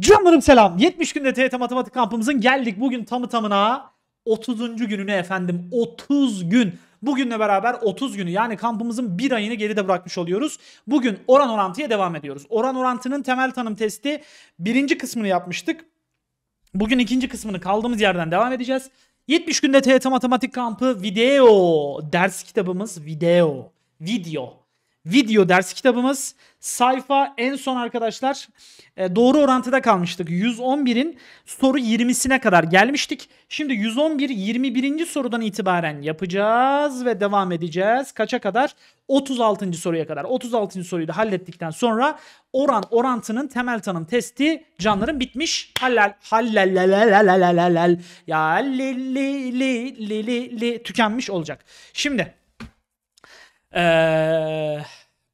Canlarım selam. 70 günde TYT Matematik kampımızın geldik. Bugün tamı tamına 30. gününe efendim. 30 gün. Bugünle beraber 30 günü yani kampımızın bir ayını geride bırakmış oluyoruz. Bugün oran orantıya devam ediyoruz. Oran orantının temel tanım testi birinci kısmını yapmıştık. Bugün ikinci kısmını kaldığımız yerden devam edeceğiz. 70 günde TYT Matematik kampı video ders kitabımız video. Video video ders kitabımız. Sayfa en son arkadaşlar e, doğru orantıda kalmıştık. 111'in soru 20'sine kadar gelmiştik. Şimdi 111 21. sorudan itibaren yapacağız ve devam edeceğiz. Kaça kadar? 36. soruya kadar. 36. soruyu da hallettikten sonra oran orantının temel tanım testi canların bitmiş. Hallel hallelelelelelelel ya li li li li li tükenmiş olacak. Şimdi ee,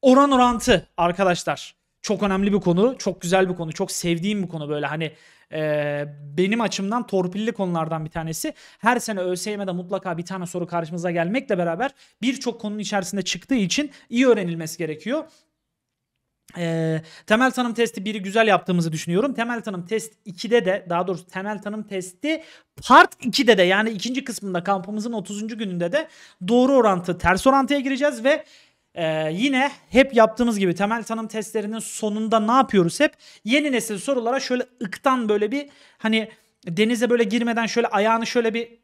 oran orantı arkadaşlar. Çok önemli bir konu. Çok güzel bir konu. Çok sevdiğim bir konu böyle hani e, benim açımdan torpilli konulardan bir tanesi. Her sene ÖSYM'de mutlaka bir tane soru karşımıza gelmekle beraber birçok konunun içerisinde çıktığı için iyi öğrenilmesi gerekiyor. E, temel tanım testi 1'i güzel yaptığımızı düşünüyorum. Temel tanım test 2'de de daha doğrusu temel tanım testi part 2'de de yani ikinci kısmında kampımızın 30. gününde de doğru orantı ters orantıya gireceğiz ve ee, yine hep yaptığımız gibi temel tanım testlerinin sonunda ne yapıyoruz hep? Yeni nesil sorulara şöyle ıktan böyle bir hani denize böyle girmeden şöyle ayağını şöyle bir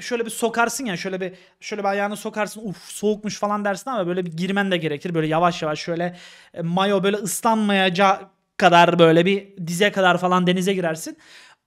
şöyle bir sokarsın ya şöyle bir şöyle bir ayağını sokarsın uf soğukmuş falan dersin ama böyle bir girmen de gerekir. Böyle yavaş yavaş şöyle e, mayo böyle ıslanmayacağı kadar böyle bir dize kadar falan denize girersin.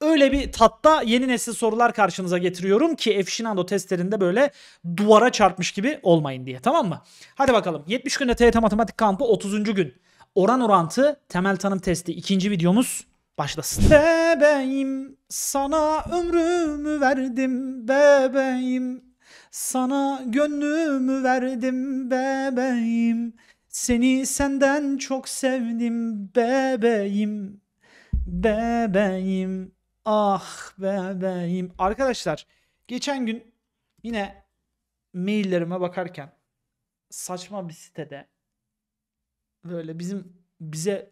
Öyle bir tatta yeni nesil sorular karşınıza getiriyorum ki Efşinado testlerinde böyle duvara çarpmış gibi olmayın diye tamam mı? Hadi bakalım 70 günde TYT Matematik Kampı 30. gün. Oran orantı temel tanım testi ikinci videomuz başlasın. Bebeğim sana ömrümü verdim bebeğim Sana gönlümü verdim bebeğim Seni senden çok sevdim bebeğim Bebeğim ah bebeğim Arkadaşlar geçen gün yine maillerime bakarken saçma bir sitede böyle bizim bize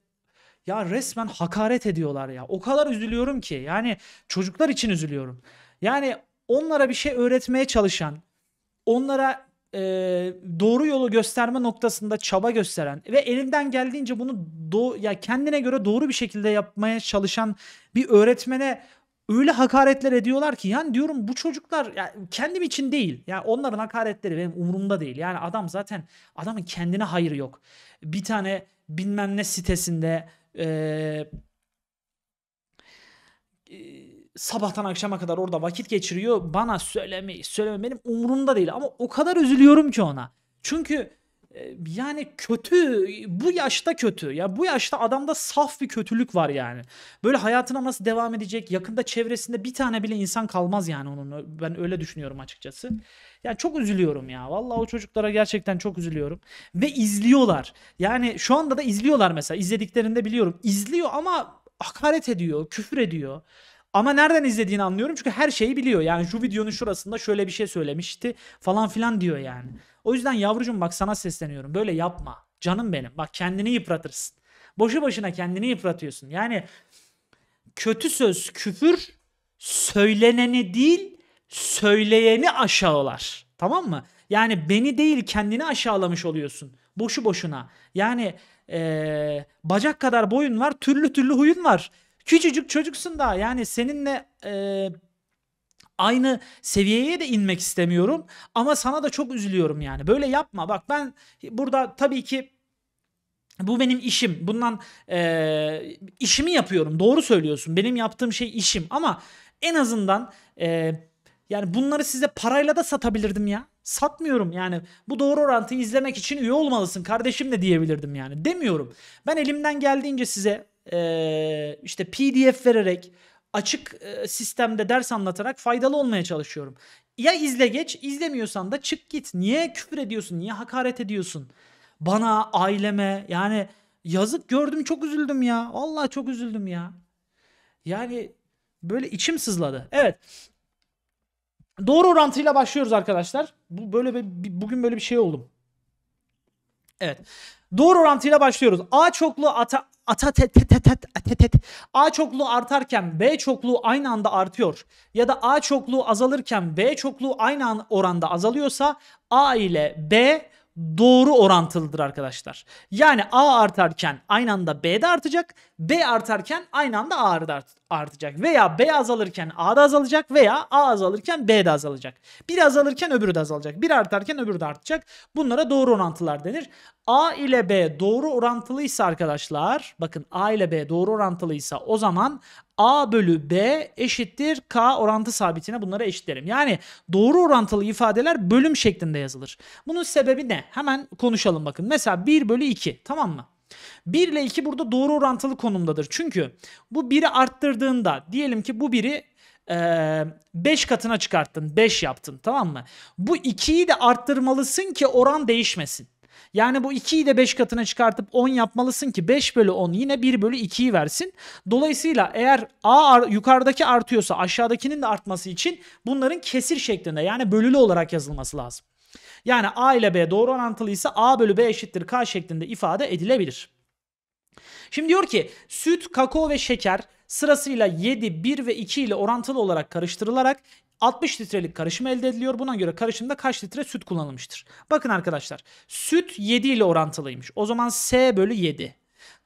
ya resmen hakaret ediyorlar ya. O kadar üzülüyorum ki. Yani çocuklar için üzülüyorum. Yani onlara bir şey öğretmeye çalışan, onlara e, doğru yolu gösterme noktasında çaba gösteren ve elinden geldiğince bunu do ya kendine göre doğru bir şekilde yapmaya çalışan bir öğretmene öyle hakaretler ediyorlar ki yani diyorum bu çocuklar ya kendim için değil. Ya yani onların hakaretleri benim umurumda değil. Yani adam zaten adamın kendine hayır yok. Bir tane bilmem ne sitesinde e, sabahtan akşama kadar orada vakit geçiriyor. Bana söyleme, söyleme benim umurumda değil ama o kadar üzülüyorum ki ona. Çünkü yani kötü bu yaşta kötü ya bu yaşta adamda saf bir kötülük var yani böyle hayatına nasıl devam edecek yakında çevresinde bir tane bile insan kalmaz yani onun ben öyle düşünüyorum açıkçası yani çok üzülüyorum ya vallahi o çocuklara gerçekten çok üzülüyorum ve izliyorlar yani şu anda da izliyorlar mesela izlediklerinde biliyorum izliyor ama hakaret ediyor küfür ediyor ama nereden izlediğini anlıyorum çünkü her şeyi biliyor. Yani şu videonun şurasında şöyle bir şey söylemişti falan filan diyor yani. O yüzden yavrucuğum bak sana sesleniyorum. Böyle yapma. Canım benim. Bak kendini yıpratırsın. Boşu boşuna kendini yıpratıyorsun. Yani kötü söz, küfür söyleneni değil, söyleyeni aşağılar. Tamam mı? Yani beni değil kendini aşağılamış oluyorsun. Boşu boşuna. Yani ee, bacak kadar boyun var, türlü türlü huyun var. Küçücük çocuksun daha yani seninle e, aynı seviyeye de inmek istemiyorum ama sana da çok üzülüyorum yani. Böyle yapma bak ben burada tabii ki bu benim işim. Bundan e, işimi yapıyorum. Doğru söylüyorsun. Benim yaptığım şey işim ama en azından e, yani bunları size parayla da satabilirdim ya. Satmıyorum yani. Bu doğru orantıyı izlemek için üye olmalısın kardeşim de diyebilirdim yani. Demiyorum. Ben elimden geldiğince size e, işte pdf vererek açık e, sistemde ders anlatarak faydalı olmaya çalışıyorum. Ya izle geç izlemiyorsan da çık git. Niye küfür ediyorsun? Niye hakaret ediyorsun? Bana, aileme yani yazık gördüm çok üzüldüm ya. Vallahi çok üzüldüm ya. Yani böyle içim sızladı. Evet. Doğru orantıyla başlıyoruz arkadaşlar. Bu böyle bir, bugün böyle bir şey oldum. Evet. Doğru orantıyla başlıyoruz. A çokluğu ata ata tet A çokluğu artarken B çokluğu aynı anda artıyor ya da A çokluğu azalırken B çokluğu aynı oranda azalıyorsa A ile B doğru orantılıdır arkadaşlar. Yani A artarken aynı anda B de artacak, B artarken aynı anda A da artacak. Veya B azalırken A da azalacak veya A azalırken B de azalacak. Bir azalırken öbürü de azalacak. Bir artarken öbürü de artacak. Bunlara doğru orantılar denir. A ile B doğru orantılıysa arkadaşlar, bakın A ile B doğru orantılıysa o zaman A bölü B eşittir K orantı sabitine bunları eşitlerim. Yani doğru orantılı ifadeler bölüm şeklinde yazılır. Bunun sebebi ne? Hemen konuşalım bakın. Mesela 1 bölü 2 tamam mı? 1 ile 2 burada doğru orantılı konumdadır. Çünkü bu 1'i arttırdığında diyelim ki bu 1'i 5 e, katına çıkarttın 5 yaptın tamam mı? Bu 2'yi de arttırmalısın ki oran değişmesin. Yani bu 2'yi de 5 katına çıkartıp 10 yapmalısın ki 5 bölü 10 yine 1 bölü 2'yi versin. Dolayısıyla eğer a yukarıdaki artıyorsa aşağıdakinin de artması için bunların kesir şeklinde yani bölülü olarak yazılması lazım. Yani a ile b doğru orantılıysa a bölü b eşittir k şeklinde ifade edilebilir. Şimdi diyor ki süt, kakao ve şeker sırasıyla 7, 1 ve 2 ile orantılı olarak karıştırılarak 60 litrelik karışım elde ediliyor. Buna göre karışımda kaç litre süt kullanılmıştır? Bakın arkadaşlar süt 7 ile orantılıymış. O zaman S bölü 7.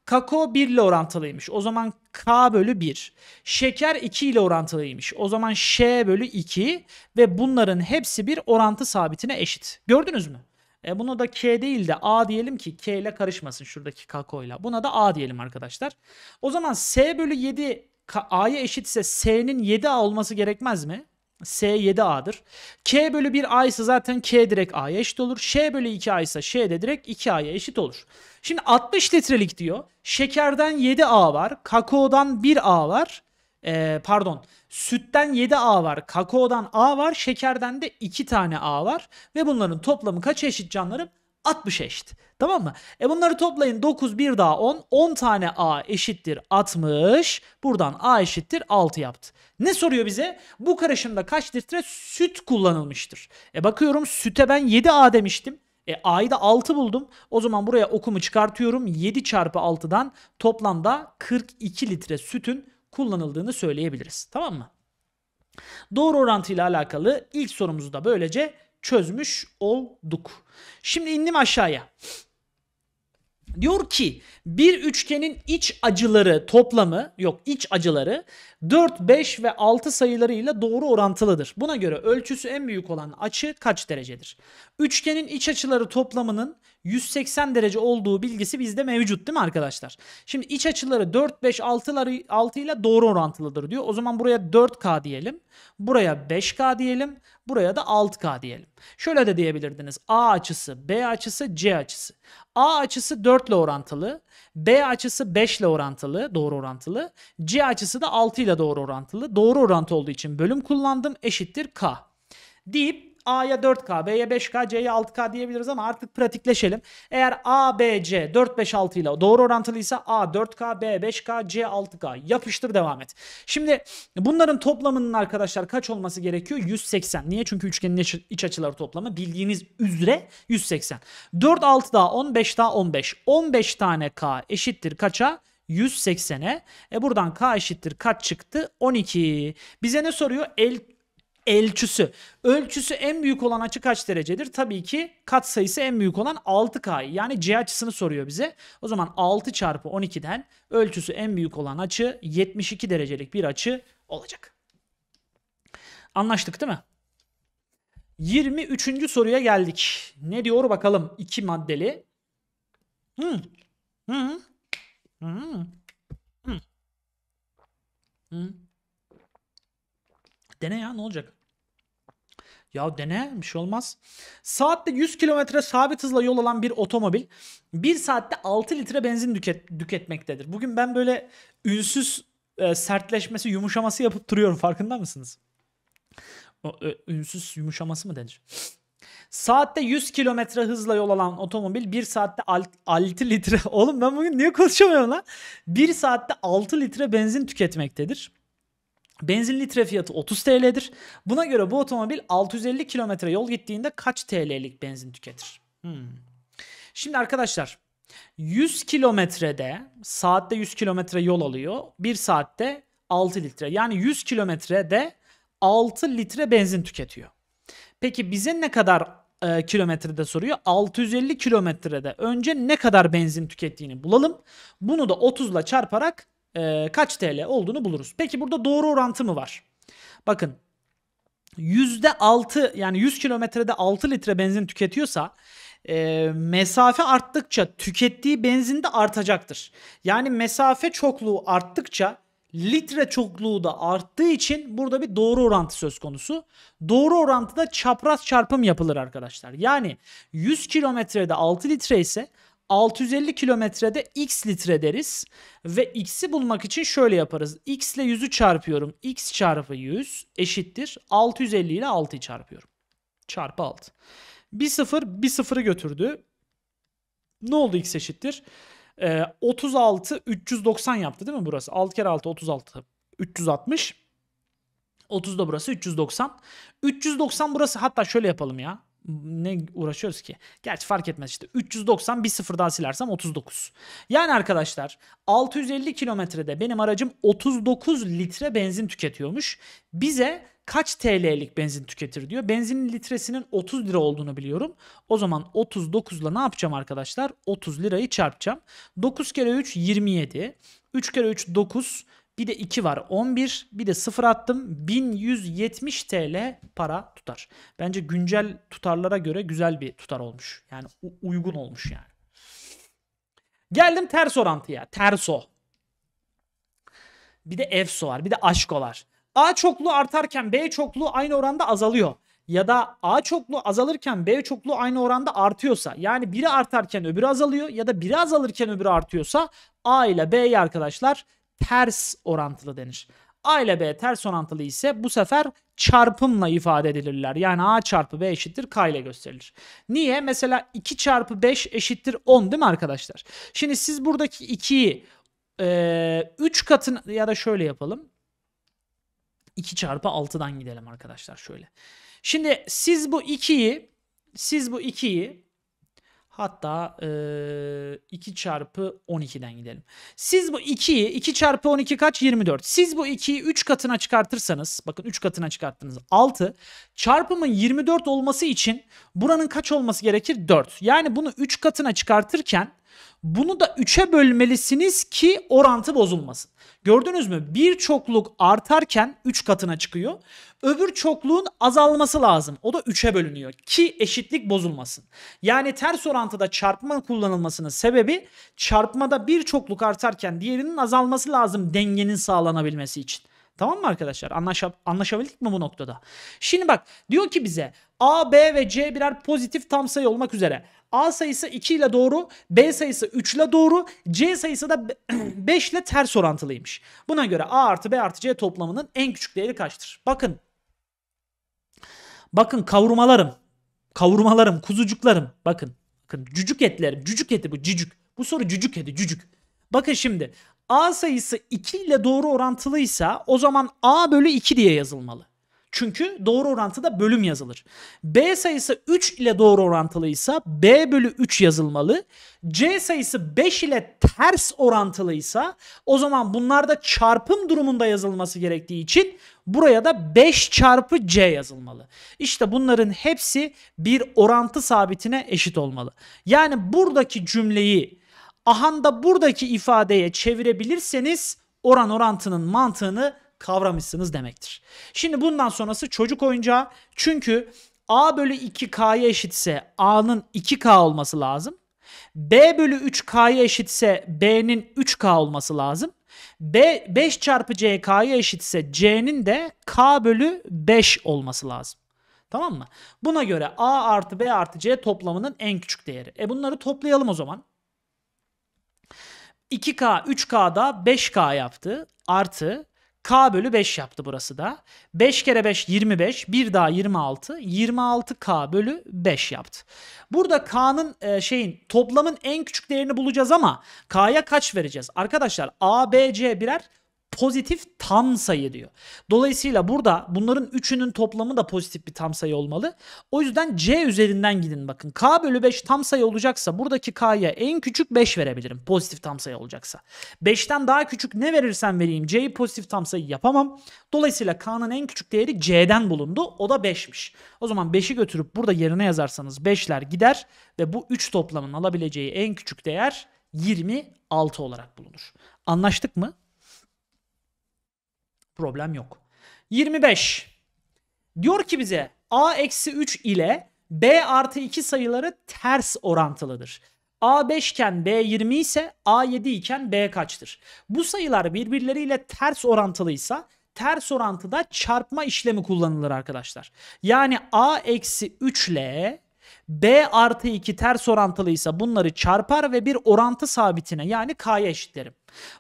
Kakao 1 ile orantılıymış. O zaman K bölü 1. Şeker 2 ile orantılıymış. O zaman Ş bölü 2 ve bunların hepsi bir orantı sabitine eşit. Gördünüz mü? E bunu da K değil de A diyelim ki K ile karışmasın şuradaki kakao ile. Buna da A diyelim arkadaşlar. O zaman S bölü 7 A'ya eşitse S'nin 7A olması gerekmez mi? S 7A'dır. K bölü 1A ise zaten K direkt A'ya eşit olur. Ş bölü 2A ise Ş de direkt 2A'ya eşit olur. Şimdi 60 litrelik diyor. Şekerden 7A var. Kakaodan 1A var. Ee, pardon. Sütten 7A var. Kakaodan A var. Şekerden de 2 tane A var. Ve bunların toplamı kaç eşit canlarım? 60 eşit. Tamam mı? E bunları toplayın 9 1 daha 10. 10 tane A eşittir 60. Buradan A eşittir 6 yaptı. Ne soruyor bize? Bu karışımda kaç litre süt kullanılmıştır? E bakıyorum süte ben 7 A demiştim. E A'yı da 6 buldum. O zaman buraya okumu çıkartıyorum. 7 çarpı 6'dan toplamda 42 litre sütün kullanıldığını söyleyebiliriz. Tamam mı? Doğru orantıyla alakalı ilk sorumuzu da böylece çözmüş olduk. Şimdi indim aşağıya. Diyor ki bir üçgenin iç acıları toplamı yok iç acıları 4, 5 ve 6 sayılarıyla doğru orantılıdır. Buna göre ölçüsü en büyük olan açı kaç derecedir? Üçgenin iç açıları toplamının 180 derece olduğu bilgisi bizde mevcut değil mi arkadaşlar? Şimdi iç açıları 4, 5, 6, 6 ile doğru orantılıdır diyor. O zaman buraya 4K diyelim. Buraya 5K diyelim. Buraya da 6K diyelim. Şöyle de diyebilirdiniz. A açısı, B açısı, C açısı. A açısı 4 ile orantılı. B açısı 5 ile orantılı, doğru orantılı. C açısı da 6 ile doğru orantılı. Doğru orantı olduğu için bölüm kullandım. Eşittir K. Deyip A'ya 4K, B'ye 5K, C'ye 6K diyebiliriz ama artık pratikleşelim. Eğer A, B, C 4, 5, 6 ile doğru orantılıysa A 4K, B 5K, C 6K. Yapıştır devam et. Şimdi bunların toplamının arkadaşlar kaç olması gerekiyor? 180. Niye? Çünkü üçgenin iç açıları toplamı bildiğiniz üzere 180. 4, 6 daha 15 daha 15. 15 tane K eşittir kaça? 180'e. E buradan k eşittir kaç çıktı? 12. Bize ne soruyor? El elçüsü. Ölçüsü en büyük olan açı kaç derecedir? Tabii ki kat sayısı en büyük olan 6K. Yani C açısını soruyor bize. O zaman 6 çarpı 12'den ölçüsü en büyük olan açı 72 derecelik bir açı olacak. Anlaştık değil mi? 23. soruya geldik. Ne diyor bakalım? iki maddeli. Hmm. Hmm. Hmm. Hmm. Hmm. Dene ya ne olacak? Ya dene bir şey olmaz. Saatte 100 kilometre sabit hızla yol alan bir otomobil 1 saatte 6 litre benzin tüket, tüketmektedir. Bugün ben böyle ünsüz e, sertleşmesi yumuşaması yapıp duruyorum farkında mısınız? O, ö, e, ünsüz yumuşaması mı denir? Saatte 100 kilometre hızla yol alan otomobil 1 saatte 6 litre... Oğlum ben bugün niye konuşamıyorum lan? 1 saatte 6 litre benzin tüketmektedir. Benzin litre fiyatı 30 TL'dir. Buna göre bu otomobil 650 kilometre yol gittiğinde kaç TL'lik benzin tüketir? Hmm. Şimdi arkadaşlar 100 kilometrede saatte 100 kilometre yol alıyor. 1 saatte 6 litre. Yani 100 kilometrede 6 litre benzin tüketiyor. Peki bize ne kadar e, kilometrede soruyor? 650 kilometrede önce ne kadar benzin tükettiğini bulalım. Bunu da 30 ile çarparak e, kaç TL olduğunu buluruz. Peki burada doğru orantı mı var? Bakın %6 yani 100 kilometrede 6 litre benzin tüketiyorsa e, mesafe arttıkça tükettiği benzin de artacaktır. Yani mesafe çokluğu arttıkça litre çokluğu da arttığı için burada bir doğru orantı söz konusu. Doğru orantıda çapraz çarpım yapılır arkadaşlar. Yani 100 kilometrede 6 litre ise 650 kilometrede x litre deriz ve x'i bulmak için şöyle yaparız. x ile 100'ü çarpıyorum. x çarpı 100 eşittir 650 ile 6'yı çarpıyorum. Çarpı 6. Bir sıfır bir sıfırı götürdü. Ne oldu x eşittir? Ee, 36 390 yaptı değil mi burası? 6 kere 6 36 360. 30 da burası 390. 390 burası hatta şöyle yapalım ya ne uğraşıyoruz ki? Gerçi fark etmez işte. 390 bir sıfır daha silersem 39. Yani arkadaşlar 650 kilometrede benim aracım 39 litre benzin tüketiyormuş. Bize kaç TL'lik benzin tüketir diyor. Benzinin litresinin 30 lira olduğunu biliyorum. O zaman 39 ile ne yapacağım arkadaşlar? 30 lirayı çarpacağım. 9 kere 3 27. 3 kere 3 9. Bir de 2 var 11. Bir de 0 attım. 1170 TL para tutar. Bence güncel tutarlara göre güzel bir tutar olmuş. Yani uygun olmuş yani. Geldim ters orantıya. Terso. Bir de evso var. Bir de AŞKO var. A çokluğu artarken B çokluğu aynı oranda azalıyor. Ya da A çokluğu azalırken B çokluğu aynı oranda artıyorsa yani biri artarken öbürü azalıyor ya da biri azalırken öbürü artıyorsa A ile B'yi arkadaşlar ters orantılı denir. A ile B ters orantılı ise bu sefer çarpımla ifade edilirler. Yani A çarpı B eşittir K ile gösterilir. Niye? Mesela 2 çarpı 5 eşittir 10 değil mi arkadaşlar? Şimdi siz buradaki 2'yi e, 3 katın ya da şöyle yapalım. 2 çarpı 6'dan gidelim arkadaşlar şöyle. Şimdi siz bu 2'yi siz bu 2'yi Hatta e, 2 çarpı 12'den gidelim. Siz bu 2'yi 2 çarpı 12 kaç? 24. Siz bu 2'yi 3 katına çıkartırsanız bakın 3 katına çıkarttınız 6. Çarpımın 24 olması için buranın kaç olması gerekir? 4. Yani bunu 3 katına çıkartırken bunu da 3'e bölmelisiniz ki orantı bozulmasın. Gördünüz mü? Bir çokluk artarken 3 katına çıkıyor. Öbür çokluğun azalması lazım. O da 3'e bölünüyor ki eşitlik bozulmasın. Yani ters orantıda çarpma kullanılmasının sebebi çarpmada bir çokluk artarken diğerinin azalması lazım dengenin sağlanabilmesi için. Tamam mı arkadaşlar? Anlaşa anlaşabildik mi bu noktada? Şimdi bak diyor ki bize A, B ve C birer pozitif tam sayı olmak üzere A sayısı 2 ile doğru, B sayısı 3 ile doğru, C sayısı da 5 ile ters orantılıymış. Buna göre A artı B artı C toplamının en küçük değeri kaçtır? Bakın. Bakın kavurmalarım. Kavurmalarım, kuzucuklarım. Bakın. Bakın cücük etlerim. Cücük eti bu cücük. Bu soru cücük eti cücük. Bakın şimdi A sayısı 2 ile doğru orantılıysa o zaman A bölü 2 diye yazılmalı. Çünkü doğru orantıda bölüm yazılır. B sayısı 3 ile doğru orantılıysa B bölü 3 yazılmalı. C sayısı 5 ile ters orantılıysa o zaman bunlarda çarpım durumunda yazılması gerektiği için buraya da 5 çarpı C yazılmalı. İşte bunların hepsi bir orantı sabitine eşit olmalı. Yani buradaki cümleyi ahanda buradaki ifadeye çevirebilirseniz oran orantının mantığını kavramışsınız demektir. Şimdi bundan sonrası çocuk oyuncağı. Çünkü A bölü 2K'ya eşitse A'nın 2K olması lazım. B bölü 3K'ya eşitse B'nin 3K olması lazım. B 5 çarpı C K'ya eşitse C'nin de K bölü 5 olması lazım. Tamam mı? Buna göre A artı B artı C toplamının en küçük değeri. E bunları toplayalım o zaman. 2K 3 da 5K yaptı. Artı K bölü 5 yaptı burası da. 5 kere 5 25. Bir daha 26. 26K bölü 5 yaptı. Burada K'nın e, şeyin toplamın en küçük değerini bulacağız ama K'ya kaç vereceğiz? Arkadaşlar A, B, C birer pozitif tam sayı diyor. Dolayısıyla burada bunların üçünün toplamı da pozitif bir tam sayı olmalı. O yüzden C üzerinden gidin bakın. K bölü 5 tam sayı olacaksa buradaki K'ya en küçük 5 verebilirim. Pozitif tam sayı olacaksa. 5'ten daha küçük ne verirsem vereyim C'yi pozitif tam sayı yapamam. Dolayısıyla K'nın en küçük değeri C'den bulundu. O da 5'miş. O zaman 5'i götürüp burada yerine yazarsanız 5'ler gider ve bu 3 toplamın alabileceği en küçük değer 26 olarak bulunur. Anlaştık mı? Problem yok. 25. Diyor ki bize a eksi 3 ile b artı 2 sayıları ters orantılıdır. A 5 iken B 20 ise A 7 iken B kaçtır? Bu sayılar birbirleriyle ters orantılıysa ters orantıda çarpma işlemi kullanılır arkadaşlar. Yani A eksi 3 ile B artı 2 ters orantılıysa bunları çarpar ve bir orantı sabitine yani K'ya eşitlerim.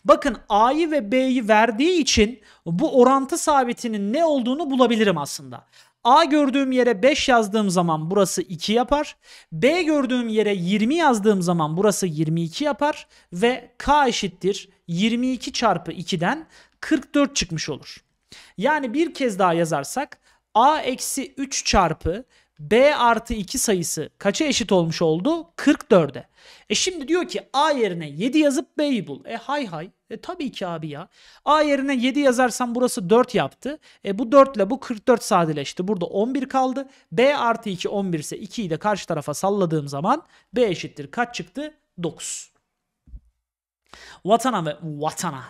Bakın A'yı ve B'yi verdiği için bu orantı sabitinin ne olduğunu bulabilirim aslında. A gördüğüm yere 5 yazdığım zaman burası 2 yapar. B gördüğüm yere 20 yazdığım zaman burası 22 yapar. Ve K eşittir 22 çarpı 2'den 44 çıkmış olur. Yani bir kez daha yazarsak A eksi 3 çarpı B artı 2 sayısı kaça eşit olmuş oldu? 44'e. E şimdi diyor ki A yerine 7 yazıp B'yi bul. E hay hay. E tabii ki abi ya. A yerine 7 yazarsam burası 4 yaptı. E bu 4 ile bu 44 sadeleşti. Burada 11 kaldı. B artı 2 11 ise 2'yi de karşı tarafa salladığım zaman B eşittir. Kaç çıktı? 9. Vatana ve vatana,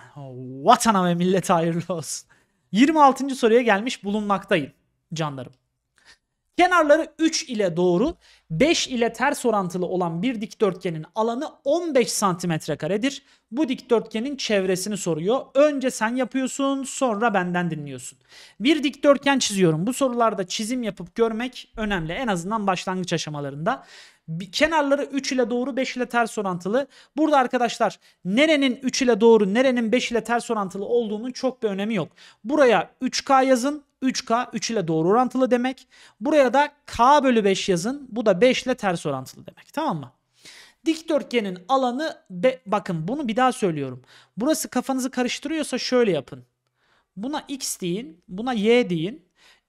vatana ve millete hayırlı olsun. 26. soruya gelmiş bulunmaktayım canlarım. Kenarları 3 ile doğru 5 ile ters orantılı olan bir dikdörtgenin alanı 15 santimetre karedir. Bu dikdörtgenin çevresini soruyor. Önce sen yapıyorsun sonra benden dinliyorsun. Bir dikdörtgen çiziyorum. Bu sorularda çizim yapıp görmek önemli. En azından başlangıç aşamalarında. kenarları 3 ile doğru 5 ile ters orantılı. Burada arkadaşlar nerenin 3 ile doğru nerenin 5 ile ters orantılı olduğunun çok bir önemi yok. Buraya 3K yazın 3K 3 ile doğru orantılı demek. Buraya da K bölü 5 yazın. Bu da 5 ile ters orantılı demek. Tamam mı? Dikdörtgenin alanı be, bakın bunu bir daha söylüyorum. Burası kafanızı karıştırıyorsa şöyle yapın. Buna x deyin, buna y deyin.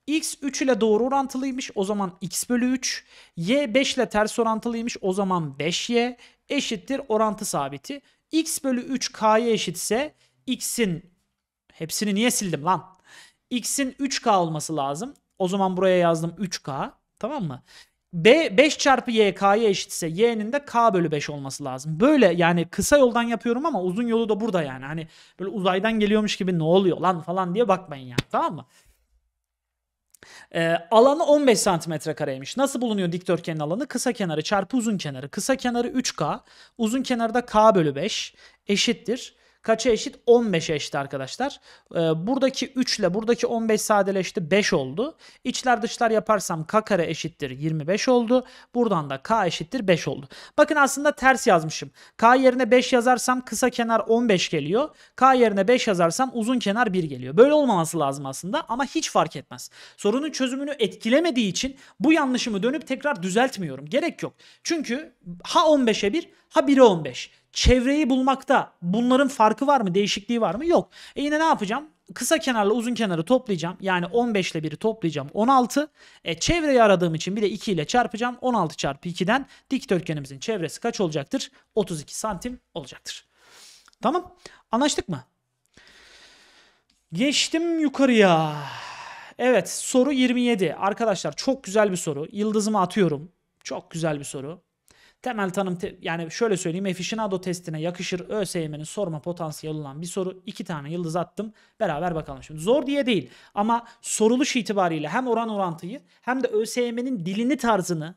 X 3 ile doğru orantılıymış o zaman x bölü 3. Y 5 ile ters orantılıymış o zaman 5y eşittir orantı sabiti. X bölü 3 k'ya eşitse x'in hepsini niye sildim lan? x'in 3k olması lazım. O zaman buraya yazdım 3k. Tamam mı? B 5 çarpı y k'ya eşitse y'nin de k bölü 5 olması lazım. Böyle yani kısa yoldan yapıyorum ama uzun yolu da burada yani. Hani böyle uzaydan geliyormuş gibi ne oluyor lan falan diye bakmayın yani tamam mı? Ee, alanı 15 santimetre kareymiş. Nasıl bulunuyor dikdörtgenin alanı? Kısa kenarı çarpı uzun kenarı. Kısa kenarı 3K. Uzun kenarı da K bölü 5 eşittir. Kaça eşit? 15'e eşit arkadaşlar. E, buradaki 3 ile buradaki 15 sadeleşti 5 oldu. İçler dışlar yaparsam k kare eşittir 25 oldu. Buradan da k eşittir 5 oldu. Bakın aslında ters yazmışım. k yerine 5 yazarsam kısa kenar 15 geliyor. k yerine 5 yazarsam uzun kenar 1 geliyor. Böyle olmaması lazım aslında ama hiç fark etmez. Sorunun çözümünü etkilemediği için bu yanlışımı dönüp tekrar düzeltmiyorum. Gerek yok. Çünkü ha 15'e 1 ha 1'e 15 çevreyi bulmakta bunların farkı var mı? Değişikliği var mı? Yok. E yine ne yapacağım? Kısa kenarla uzun kenarı toplayacağım. Yani 15 ile 1'i toplayacağım. 16. E, çevreyi aradığım için bir de 2 ile çarpacağım. 16 çarpı 2'den dikdörtgenimizin çevresi kaç olacaktır? 32 santim olacaktır. Tamam. Anlaştık mı? Geçtim yukarıya. Evet soru 27. Arkadaşlar çok güzel bir soru. Yıldızımı atıyorum. Çok güzel bir soru. Temel tanım te yani şöyle söyleyeyim aficionado testine yakışır ÖSYM'nin sorma potansiyeli olan bir soru. iki tane yıldız attım. Beraber bakalım şimdi. Zor diye değil ama soruluş itibariyle hem oran orantıyı hem de ÖSYM'nin dilini tarzını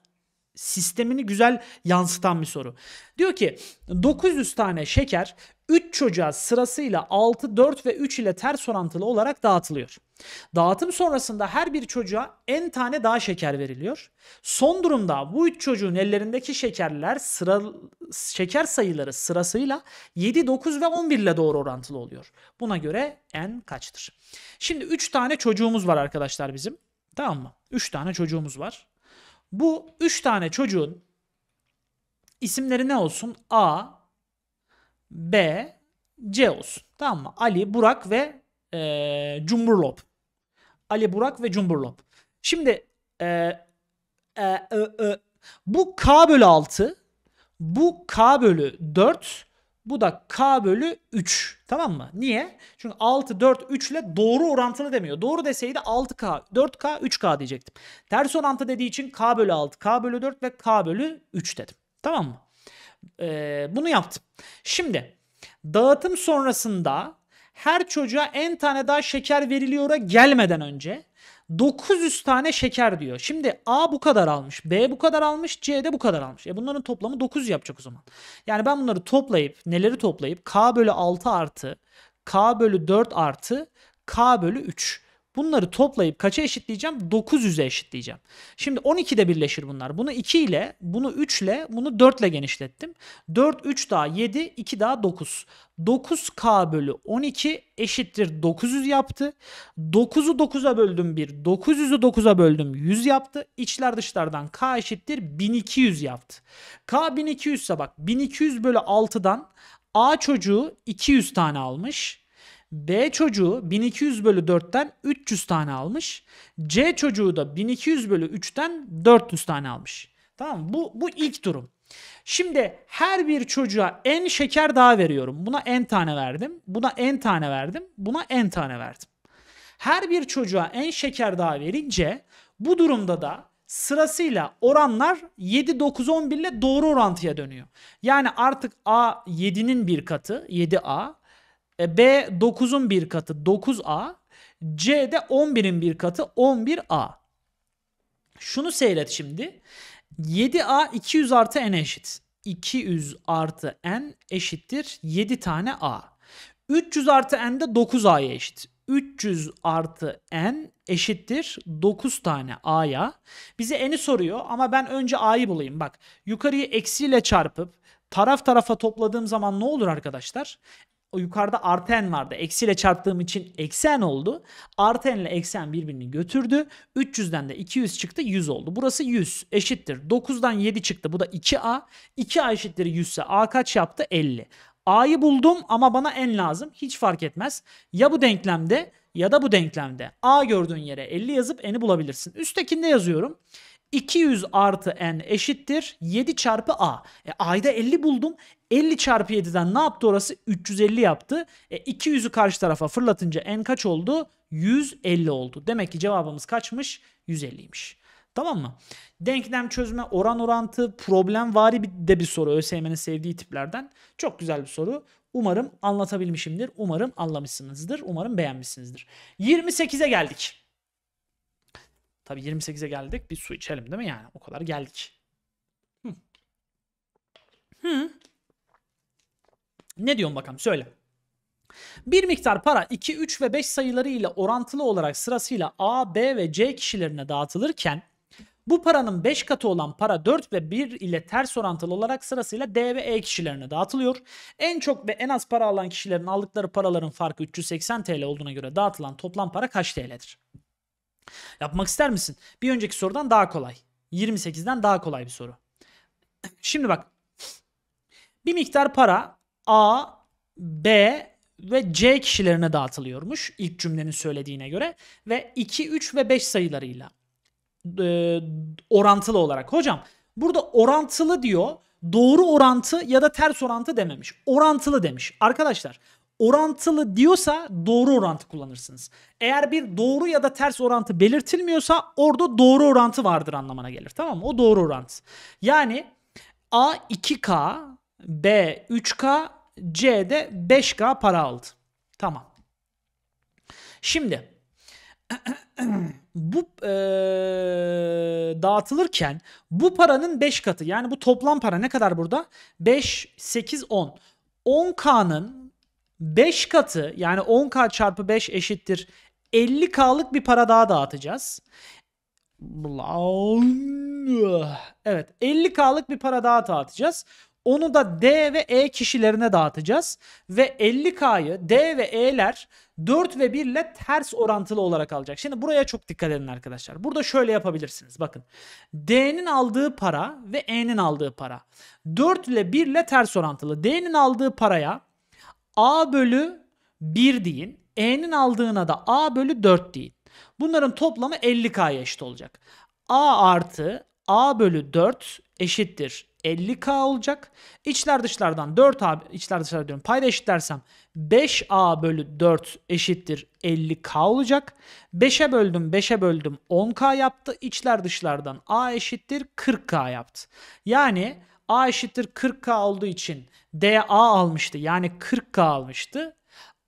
sistemini güzel yansıtan bir soru. Diyor ki 900 tane şeker 3 çocuğa sırasıyla 6, 4 ve 3 ile ters orantılı olarak dağıtılıyor. Dağıtım sonrasında her bir çocuğa en tane daha şeker veriliyor. Son durumda bu 3 çocuğun ellerindeki şekerler sıra, şeker sayıları sırasıyla 7, 9 ve 11 ile doğru orantılı oluyor. Buna göre n kaçtır? Şimdi 3 tane çocuğumuz var arkadaşlar bizim. Tamam mı? 3 tane çocuğumuz var. Bu üç tane çocuğun isimleri ne olsun? A, B, C olsun. Tamam mı? Ali, Burak ve e, Cumburlop. Ali, Burak ve Cumburlop. Şimdi e, e, e, e, bu K bölü 6 bu K bölü 4 bu da k bölü 3. Tamam mı? Niye? Çünkü 6, 4, 3 ile doğru orantılı demiyor. Doğru deseydi 6k, 4k, 3k diyecektim. Ters orantı dediği için k bölü 6, k bölü 4 ve k bölü 3 dedim. Tamam mı? Ee, bunu yaptım. Şimdi dağıtım sonrasında her çocuğa en tane daha şeker veriliyor'a gelmeden önce 900 tane şeker diyor. Şimdi A bu kadar almış, B bu kadar almış, C de bu kadar almış. E bunların toplamı 900 yapacak o zaman. Yani ben bunları toplayıp, neleri toplayıp K bölü 6 artı, K bölü 4 artı, K bölü 3. Bunları toplayıp kaça eşitleyeceğim? 900'e eşitleyeceğim. Şimdi 12'de birleşir bunlar. Bunu 2 ile, bunu 3 ile, bunu 4 ile genişlettim. 4, 3 daha 7, 2 daha 9. 9K bölü 12 eşittir 900 yaptı. 9'u 9'a böldüm 1. 900'ü 9'a böldüm 100 yaptı. İçler dışlardan K eşittir 1200 yaptı. K 1200 ise bak 1200 bölü 6'dan A çocuğu 200 tane almış. B çocuğu 1200 bölü 4'ten 300 tane almış. C çocuğu da 1200 bölü 3'ten 400 tane almış. Tamam mı? Bu, bu ilk durum. Şimdi her bir çocuğa en şeker daha veriyorum. Buna en tane verdim. Buna en tane verdim. Buna en tane verdim. Her bir çocuğa en şeker daha verince bu durumda da sırasıyla oranlar 7, 9, 11 ile doğru orantıya dönüyor. Yani artık A 7'nin bir katı 7A, e, B 9'un bir katı 9A. C de 11'in bir katı 11A. Şunu seyret şimdi. 7A 200 artı n eşit. 200 artı n eşittir 7 tane a. 300 artı n de 9a'ya eşit. 300 artı n eşittir 9 tane a'ya. Bize n'i soruyor ama ben önce a'yı bulayım. Bak yukarıyı eksiyle çarpıp taraf tarafa topladığım zaman ne olur arkadaşlar? o yukarıda artı vardı. Eksiyle çarptığım için eksen oldu. Artı ile eksen birbirini götürdü. 300'den de 200 çıktı 100 oldu. Burası 100 eşittir. 9'dan 7 çıktı. Bu da 2a. 2a eşittir 100 ise a kaç yaptı? 50. A'yı buldum ama bana en lazım. Hiç fark etmez. Ya bu denklemde ya da bu denklemde. A gördüğün yere 50 yazıp n'i bulabilirsin. Üsttekinde yazıyorum. 200 artı n eşittir 7 çarpı a. E, a'da 50 buldum. 50 çarpı 7'den ne yaptı orası? 350 yaptı. E, 200'ü karşı tarafa fırlatınca n kaç oldu? 150 oldu. Demek ki cevabımız kaçmış? 150'ymiş. Tamam mı? Denklem çözme, oran orantı, problem vari de bir soru. ÖSYM'nin sevdiği tiplerden. Çok güzel bir soru. Umarım anlatabilmişimdir. Umarım anlamışsınızdır. Umarım beğenmişsinizdir. 28'e geldik. Tabi 28'e geldik. Bir su içelim değil mi yani? O kadar geldik. Hı. Hı. Ne diyorsun bakalım söyle. Bir miktar para 2, 3 ve 5 sayıları ile orantılı olarak sırasıyla A, B ve C kişilerine dağıtılırken bu paranın 5 katı olan para 4 ve 1 ile ters orantılı olarak sırasıyla D ve E kişilerine dağıtılıyor. En çok ve en az para alan kişilerin aldıkları paraların farkı 380 TL olduğuna göre dağıtılan toplam para kaç TL'dir? Yapmak ister misin? Bir önceki sorudan daha kolay. 28'den daha kolay bir soru. Şimdi bak. Bir miktar para A, B ve C kişilerine dağıtılıyormuş ilk cümlenin söylediğine göre ve 2, 3 ve 5 sayılarıyla e, orantılı olarak. Hocam burada orantılı diyor. Doğru orantı ya da ters orantı dememiş. Orantılı demiş. Arkadaşlar orantılı diyorsa doğru orantı kullanırsınız. Eğer bir doğru ya da ters orantı belirtilmiyorsa orada doğru orantı vardır anlamına gelir. Tamam mı? O doğru orantı. Yani A 2K, B 3K, C de 5K para aldı. Tamam. Şimdi bu e, dağıtılırken bu paranın 5 katı yani bu toplam para ne kadar burada? 5, 8, 10. 10K'nın 5 katı yani 10K çarpı 5 eşittir 50K'lık bir para daha dağıtacağız. Evet 50K'lık bir para daha dağıtacağız. Onu da D ve E kişilerine dağıtacağız. Ve 50K'yı D ve E'ler 4 ve 1 ile ters orantılı olarak alacak. Şimdi buraya çok dikkat edin arkadaşlar. Burada şöyle yapabilirsiniz. Bakın D'nin aldığı para ve E'nin aldığı para. 4 ile 1 ile ters orantılı. D'nin aldığı paraya A bölü 1 deyin. E'nin aldığına da A bölü 4 deyin. Bunların toplamı 50K'ya eşit olacak. A artı A bölü 4 eşittir 50K olacak. İçler dışlardan 4A, içler dışlar diyorum payda eşitlersem 5A bölü 4 eşittir 50K olacak. 5'e böldüm 5'e böldüm 10K yaptı. İçler dışlardan A eşittir 40K yaptı. Yani A eşittir 40K olduğu için D A almıştı. Yani 40K almıştı.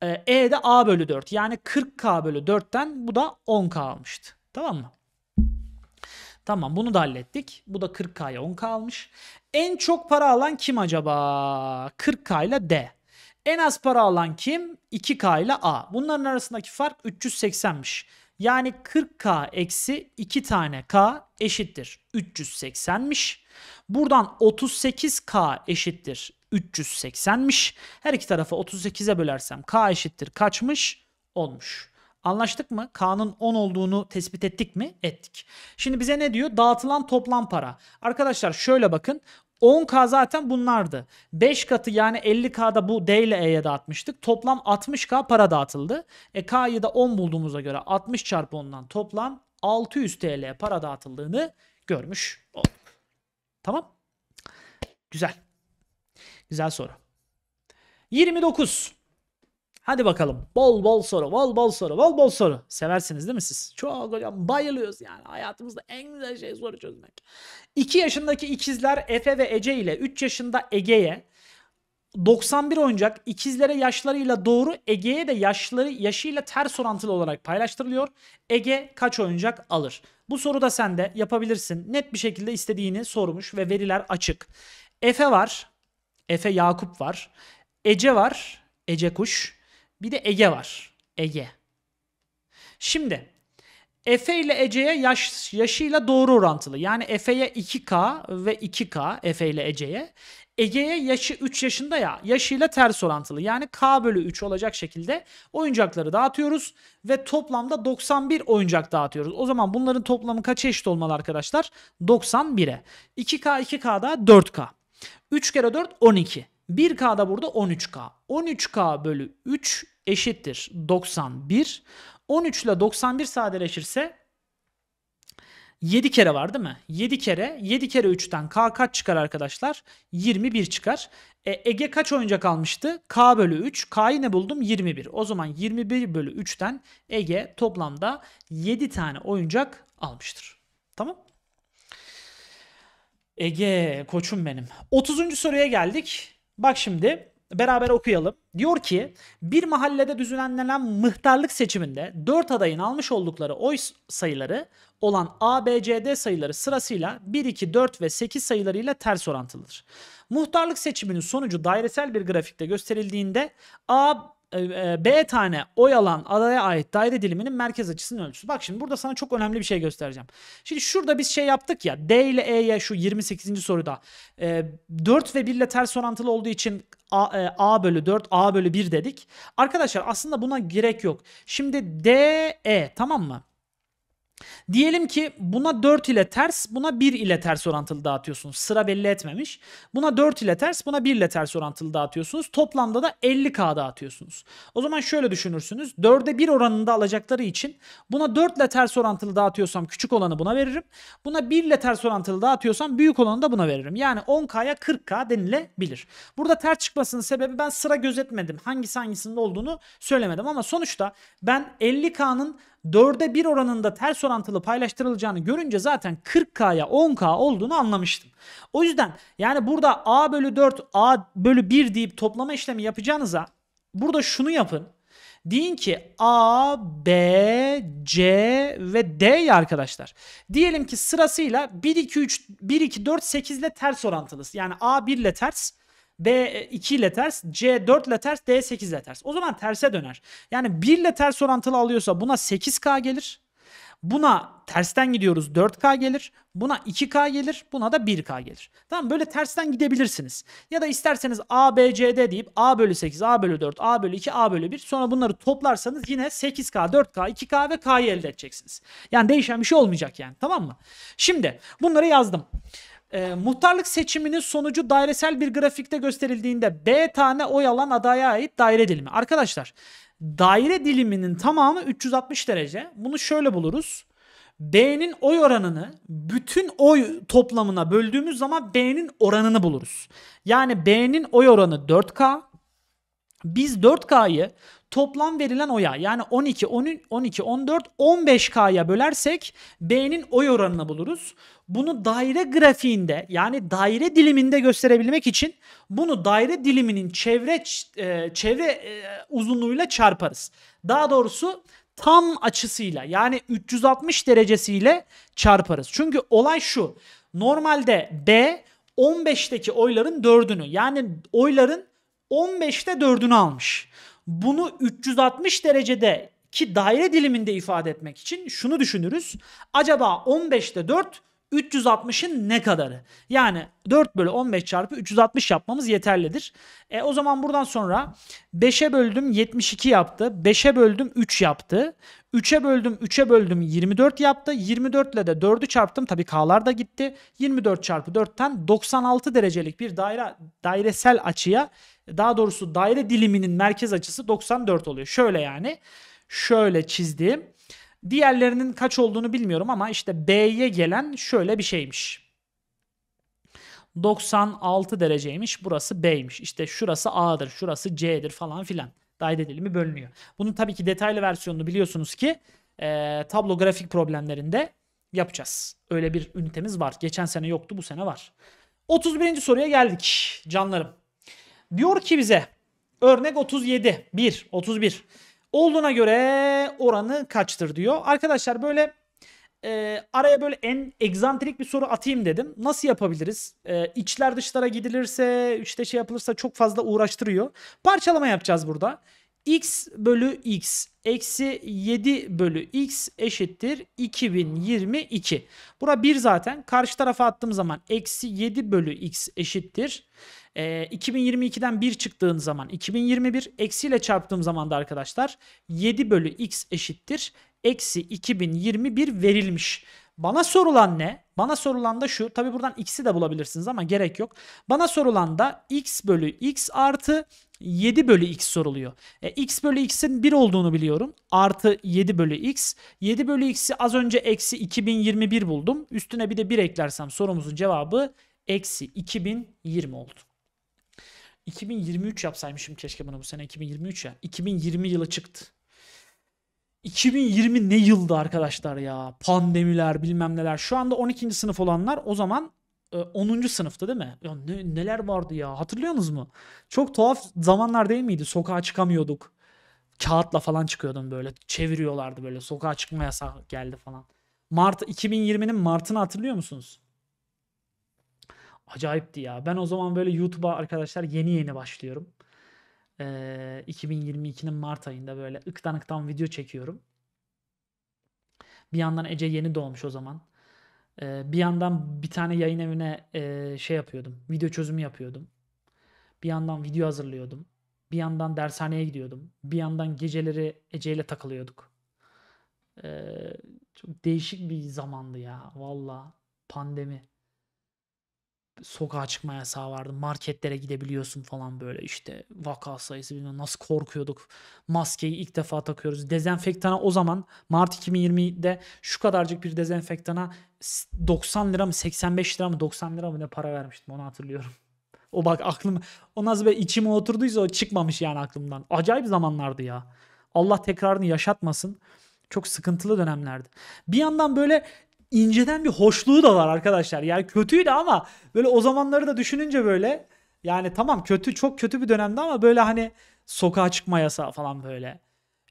E, e de A bölü 4. Yani 40K bölü 4'ten bu da 10K almıştı. Tamam mı? Tamam bunu da hallettik. Bu da 40K'ya 10K almış. En çok para alan kim acaba? 40K ile D. En az para alan kim? 2K ile A. Bunların arasındaki fark 380'miş. Yani 40K eksi 2 tane K eşittir. 380'miş. Buradan 38K eşittir 380'miş. Her iki tarafı 38'e bölersem K eşittir kaçmış? 10'muş. Anlaştık mı? K'nın 10 olduğunu tespit ettik mi? Ettik. Şimdi bize ne diyor? Dağıtılan toplam para. Arkadaşlar şöyle bakın. 10K zaten bunlardı. 5 katı yani 50K'da bu D ile E'ye dağıtmıştık. Toplam 60K para dağıtıldı. E K'yı da 10 bulduğumuza göre 60 çarpı 10'dan toplam 600 TL para dağıtıldığını görmüş olduk. Tamam. Güzel. Güzel soru. 29. Hadi bakalım. Bol bol soru, bol bol soru, bol bol soru. Seversiniz değil mi siz? Çok hocam bayılıyoruz yani. Hayatımızda en güzel şey soru çözmek. 2 yaşındaki ikizler Efe ve Ece ile 3 yaşında Ege'ye 91 oyuncak ikizlere yaşlarıyla doğru Ege'ye de yaşları yaşıyla ters orantılı olarak paylaştırılıyor. Ege kaç oyuncak alır? Bu soruda sen de yapabilirsin. Net bir şekilde istediğini sormuş ve veriler açık. Efe var. Efe Yakup var. Ece var. Ece Kuş. Bir de Ege var. Ege. Şimdi Efe ile Ece'ye yaş, yaşıyla doğru orantılı. Yani Efe'ye 2K ve 2K Efe ile Ece'ye. Ege'ye yaşı 3 yaşında ya yaşıyla ters orantılı. Yani K bölü 3 olacak şekilde oyuncakları dağıtıyoruz. Ve toplamda 91 oyuncak dağıtıyoruz. O zaman bunların toplamı kaç eşit olmalı arkadaşlar? 91'e. 2K 2 k da 4K. 3 kere 4 12. 1 k da burada 13K. 13K bölü 3 eşittir 91. 13 ile 91 sadeleşirse 7 kere var değil mi? 7 kere. 7 kere 3'ten K kaç çıkar arkadaşlar? 21 çıkar. E, Ege kaç oyuncak almıştı? K bölü 3. K'yı ne buldum? 21. O zaman 21 bölü 3'ten Ege toplamda 7 tane oyuncak almıştır. Tamam. Ege koçum benim. 30. soruya geldik. Bak şimdi beraber okuyalım. Diyor ki bir mahallede düzenlenen mıhtarlık seçiminde 4 adayın almış oldukları oy sayıları olan A, B, C, D sayıları sırasıyla 1, 2, 4 ve 8 sayılarıyla ters orantılıdır. Muhtarlık seçiminin sonucu dairesel bir grafikte gösterildiğinde A, e, e, B tane oy alan adaya ait daire diliminin merkez açısının ölçüsü. Bak şimdi burada sana çok önemli bir şey göstereceğim. Şimdi şurada biz şey yaptık ya D ile E'ye şu 28. soruda 4 e, ve 1 ile ters orantılı olduğu için A, A bölü 4 A bölü 1 dedik. Arkadaşlar aslında buna gerek yok. Şimdi D E tamam mı? Diyelim ki buna 4 ile ters, buna 1 ile ters orantılı dağıtıyorsunuz. Sıra belli etmemiş. Buna 4 ile ters, buna 1 ile ters orantılı dağıtıyorsunuz. Toplamda da 50K dağıtıyorsunuz. O zaman şöyle düşünürsünüz. 4'e 1 oranında alacakları için buna 4 ile ters orantılı dağıtıyorsam küçük olanı buna veririm. Buna 1 ile ters orantılı dağıtıyorsam büyük olanı da buna veririm. Yani 10K'ya 40K denilebilir. Burada ters çıkmasının sebebi ben sıra gözetmedim. Hangisi hangisinde olduğunu söylemedim ama sonuçta ben 50K'nın 4'e 1 oranında ters orantılı paylaştırılacağını görünce zaten 40K'ya 10K olduğunu anlamıştım. O yüzden yani burada A bölü 4 A bölü 1 deyip toplama işlemi yapacağınıza burada şunu yapın. Deyin ki A, B, C ve D'yi arkadaşlar. Diyelim ki sırasıyla 1, 2, 3, 1, 2, 4, 8 ile ters orantılı. Yani A 1 ile ters, B2 ile ters, C4 ile ters, D8 ile ters. O zaman terse döner. Yani 1 ile ters orantılı alıyorsa buna 8K gelir. Buna tersten gidiyoruz 4K gelir. Buna 2K gelir. Buna da 1K gelir. Tamam böyle tersten gidebilirsiniz. Ya da isterseniz A, B, C, D deyip A bölü 8, A bölü 4, A bölü 2, A bölü 1. Sonra bunları toplarsanız yine 8K, 4K, 2K ve K'yı elde edeceksiniz. Yani değişen bir şey olmayacak yani tamam mı? Şimdi bunları yazdım. E, muhtarlık seçiminin sonucu dairesel bir grafikte gösterildiğinde B tane oy alan adaya ait daire dilimi. Arkadaşlar daire diliminin tamamı 360 derece. Bunu şöyle buluruz. B'nin oy oranını bütün oy toplamına böldüğümüz zaman B'nin oranını buluruz. Yani B'nin oy oranı 4K, biz 4K'yı toplam verilen oya yani 12, 13, 12, 14, 15K'ya bölersek B'nin oy oranını buluruz. Bunu daire grafiğinde yani daire diliminde gösterebilmek için bunu daire diliminin çevre e, çevre e, uzunluğuyla çarparız. Daha doğrusu tam açısıyla yani 360 derecesiyle çarparız. Çünkü olay şu. Normalde B 15'teki oyların 4'ünü yani oyların 15'te 4'ünü almış. Bunu 360 derecede ki daire diliminde ifade etmek için şunu düşünürüz. Acaba 15'te 4 360'ın ne kadarı? Yani 4 bölü 15 çarpı 360 yapmamız yeterlidir. E, o zaman buradan sonra 5'e böldüm 72 yaptı. 5'e böldüm 3 yaptı. 3'e böldüm 3'e böldüm 24 yaptı. 24 ile de 4'ü çarptım. Tabii k'lar da gitti. 24 çarpı 4'ten 96 derecelik bir daire dairesel açıya daha doğrusu daire diliminin merkez açısı 94 oluyor. Şöyle yani şöyle çizdim. Diğerlerinin kaç olduğunu bilmiyorum ama işte B'ye gelen şöyle bir şeymiş. 96 dereceymiş. Burası B'ymiş. İşte şurası A'dır, şurası C'dir falan filan. Daire dilimi bölünüyor. Bunun tabii ki detaylı versiyonunu biliyorsunuz ki e, tablo grafik problemlerinde yapacağız. Öyle bir ünitemiz var. Geçen sene yoktu, bu sene var. 31. soruya geldik canlarım. Diyor ki bize örnek 37. 1 31. Olduğuna göre oranı kaçtır diyor. Arkadaşlar böyle e, araya böyle en egzantrik bir soru atayım dedim. Nasıl yapabiliriz? E, içler dışlara gidilirse işte şey yapılırsa çok fazla uğraştırıyor. Parçalama yapacağız burada. x bölü x eksi 7 bölü x eşittir 2022. Bura 1 zaten. Karşı tarafa attığım zaman eksi 7 bölü x eşittir e, 2022'den 1 çıktığın zaman 2021 eksiyle çarptığım zaman da arkadaşlar 7 bölü x eşittir. Eksi 2021 verilmiş. Bana sorulan ne? Bana sorulan da şu. Tabi buradan x'i de bulabilirsiniz ama gerek yok. Bana sorulan da x bölü x artı 7 bölü x soruluyor. E, x bölü x'in 1 olduğunu biliyorum. Artı 7 bölü x. 7 bölü x'i az önce eksi 2021 buldum. Üstüne bir de 1 eklersem sorumuzun cevabı eksi 2020 oldu. 2023 yapsaymışım keşke bunu bu sene 2023 ya. 2020 yılı çıktı. 2020 ne yıldı arkadaşlar ya? Pandemiler bilmem neler. Şu anda 12. sınıf olanlar o zaman 10. E, sınıfta değil mi? Ya ne, neler vardı ya hatırlıyorsunuz mu? Çok tuhaf zamanlar değil miydi? Sokağa çıkamıyorduk. Kağıtla falan çıkıyordum böyle. Çeviriyorlardı böyle. Sokağa çıkma yasağı geldi falan. Mart 2020'nin Mart'ını hatırlıyor musunuz? Acayipti ya. Ben o zaman böyle YouTube'a arkadaşlar yeni yeni başlıyorum. Ee, 2022'nin Mart ayında böyle ıktan ıktan video çekiyorum. Bir yandan Ece yeni doğmuş o zaman. Ee, bir yandan bir tane yayın evine e, şey yapıyordum. Video çözümü yapıyordum. Bir yandan video hazırlıyordum. Bir yandan dershaneye gidiyordum. Bir yandan geceleri Ece ile takılıyorduk. Ee, çok değişik bir zamandı ya. Valla pandemi sokağa çıkma yasağı vardı. Marketlere gidebiliyorsun falan böyle işte vaka sayısı bilmem nasıl korkuyorduk. Maskeyi ilk defa takıyoruz. Dezenfektana o zaman Mart 2020'de şu kadarcık bir dezenfektana 90 lira mı 85 lira mı 90 lira mı ne para vermiştim onu hatırlıyorum. O bak aklım o nasıl be içime oturduysa o çıkmamış yani aklımdan. Acayip zamanlardı ya. Allah tekrarını yaşatmasın. Çok sıkıntılı dönemlerdi. Bir yandan böyle inceden bir hoşluğu da var arkadaşlar. Yani kötüydü ama böyle o zamanları da düşününce böyle yani tamam kötü çok kötü bir dönemde ama böyle hani sokağa çıkma yasağı falan böyle.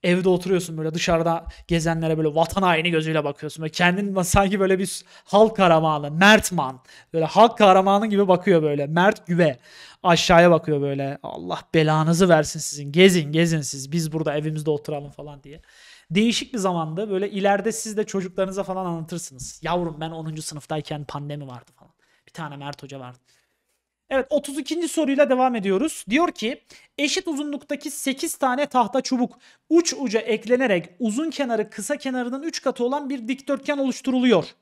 Evde oturuyorsun böyle dışarıda gezenlere böyle vatan haini gözüyle bakıyorsun. Böyle kendin sanki böyle bir halk kahramanı, Mertman. Böyle halk kahramanı gibi bakıyor böyle. Mert Güve aşağıya bakıyor böyle. Allah belanızı versin sizin. Gezin gezin siz. Biz burada evimizde oturalım falan diye değişik bir zamanda böyle ileride siz de çocuklarınıza falan anlatırsınız. Yavrum ben 10. sınıftayken pandemi vardı falan. Bir tane Mert Hoca vardı. Evet 32. soruyla devam ediyoruz. Diyor ki eşit uzunluktaki 8 tane tahta çubuk uç uca eklenerek uzun kenarı kısa kenarının 3 katı olan bir dikdörtgen oluşturuluyor.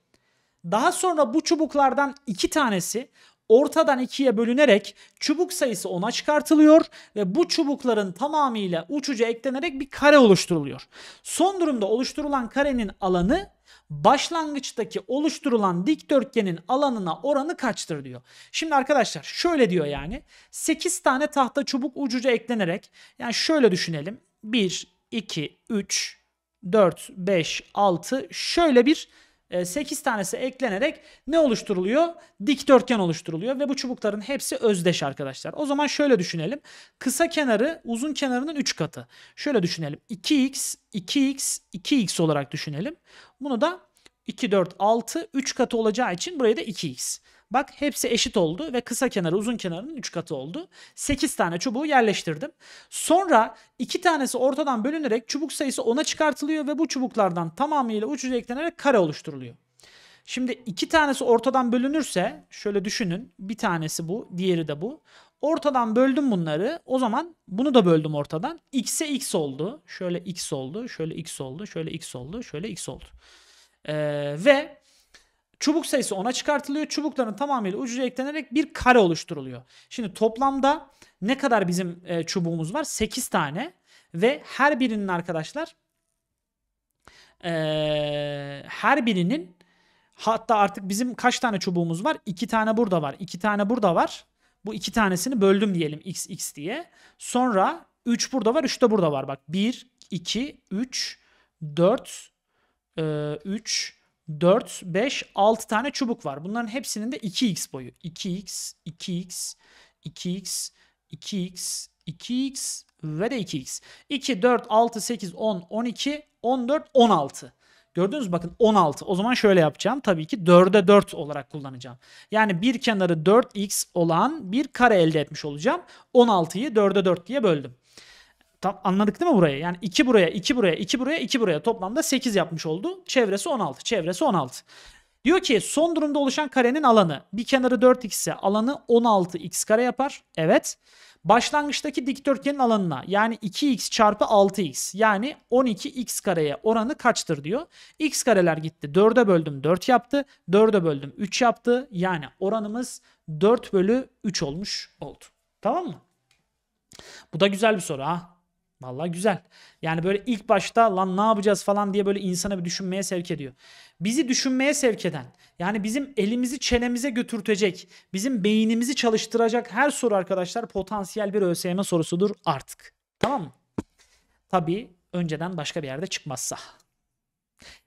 Daha sonra bu çubuklardan 2 tanesi ortadan ikiye bölünerek çubuk sayısı 10'a çıkartılıyor ve bu çubukların tamamıyla uçucu eklenerek bir kare oluşturuluyor. Son durumda oluşturulan karenin alanı başlangıçtaki oluşturulan dikdörtgenin alanına oranı kaçtır diyor. Şimdi arkadaşlar şöyle diyor yani 8 tane tahta çubuk ucuca eklenerek yani şöyle düşünelim 1, 2, 3, 4, 5, 6 şöyle bir 8 ee, tanesi eklenerek ne oluşturuluyor? Dikdörtgen oluşturuluyor ve bu çubukların hepsi özdeş arkadaşlar. O zaman şöyle düşünelim. Kısa kenarı uzun kenarının 3 katı. Şöyle düşünelim. 2x, 2x, 2x olarak düşünelim. Bunu da 2, 4, 6, 3 katı olacağı için burayı da 2x. Bak hepsi eşit oldu ve kısa kenarı uzun kenarının 3 katı oldu. 8 tane çubuğu yerleştirdim. Sonra 2 tanesi ortadan bölünerek çubuk sayısı 10'a çıkartılıyor ve bu çubuklardan tamamıyla uç yüzey eklenerek kare oluşturuluyor. Şimdi iki tanesi ortadan bölünürse şöyle düşünün bir tanesi bu diğeri de bu. Ortadan böldüm bunları o zaman bunu da böldüm ortadan. X'e X oldu. Şöyle X oldu. Şöyle X oldu. Şöyle X oldu. Şöyle X oldu. Ee, ve Çubuk sayısı 10'a çıkartılıyor. Çubukların tamamıyla ucuca eklenerek bir kare oluşturuluyor. Şimdi toplamda ne kadar bizim e, çubuğumuz var? 8 tane ve her birinin arkadaşlar e, her birinin hatta artık bizim kaç tane çubuğumuz var? 2 tane burada var. 2 tane burada var. Bu iki tanesini böldüm diyelim x x diye. Sonra 3 burada var, 3 de burada var. Bak 1, 2, 3, 4, 3, 4, 5, 6 tane çubuk var. Bunların hepsinin de 2x boyu. 2x, 2x, 2x, 2x, 2x ve de 2x. 2, 4, 6, 8, 10, 12, 14, 16. Gördünüz mü bakın 16. O zaman şöyle yapacağım. Tabii ki 4'e 4 olarak kullanacağım. Yani bir kenarı 4x olan bir kare elde etmiş olacağım. 16'yı 4'e 4 diye böldüm. Tam anladık değil mi burayı? Yani 2 buraya, 2 buraya, 2 buraya, 2 buraya toplamda 8 yapmış oldu. Çevresi 16, çevresi 16. Diyor ki son durumda oluşan karenin alanı bir kenarı 4x ise alanı 16x kare yapar. Evet. Başlangıçtaki dikdörtgenin alanına yani 2x çarpı 6x yani 12x kareye oranı kaçtır diyor. x kareler gitti 4'e böldüm 4 yaptı 4'e böldüm 3 yaptı yani oranımız 4 bölü 3 olmuş oldu. Tamam mı? Bu da güzel bir soru ha. Vallahi güzel. Yani böyle ilk başta lan ne yapacağız falan diye böyle insana bir düşünmeye sevk ediyor. Bizi düşünmeye sevk eden, yani bizim elimizi çenemize götürtecek, bizim beynimizi çalıştıracak her soru arkadaşlar potansiyel bir ÖSYM sorusudur artık. Tamam mı? Tabii önceden başka bir yerde çıkmazsa.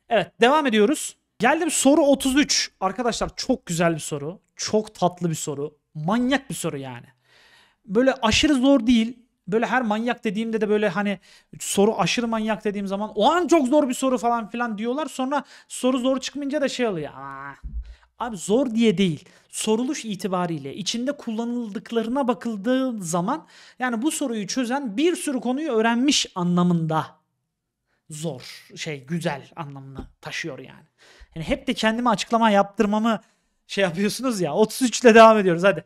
Evet devam ediyoruz. Geldim soru 33. Arkadaşlar çok güzel bir soru. Çok tatlı bir soru. Manyak bir soru yani. Böyle aşırı zor değil böyle her manyak dediğimde de böyle hani soru aşırı manyak dediğim zaman o an çok zor bir soru falan filan diyorlar. Sonra soru zor çıkmayınca da şey oluyor. Aa, abi zor diye değil. Soruluş itibariyle içinde kullanıldıklarına bakıldığı zaman yani bu soruyu çözen bir sürü konuyu öğrenmiş anlamında zor şey güzel anlamını taşıyor yani. Yani hep de kendime açıklama yaptırmamı şey yapıyorsunuz ya 33 ile devam ediyoruz hadi.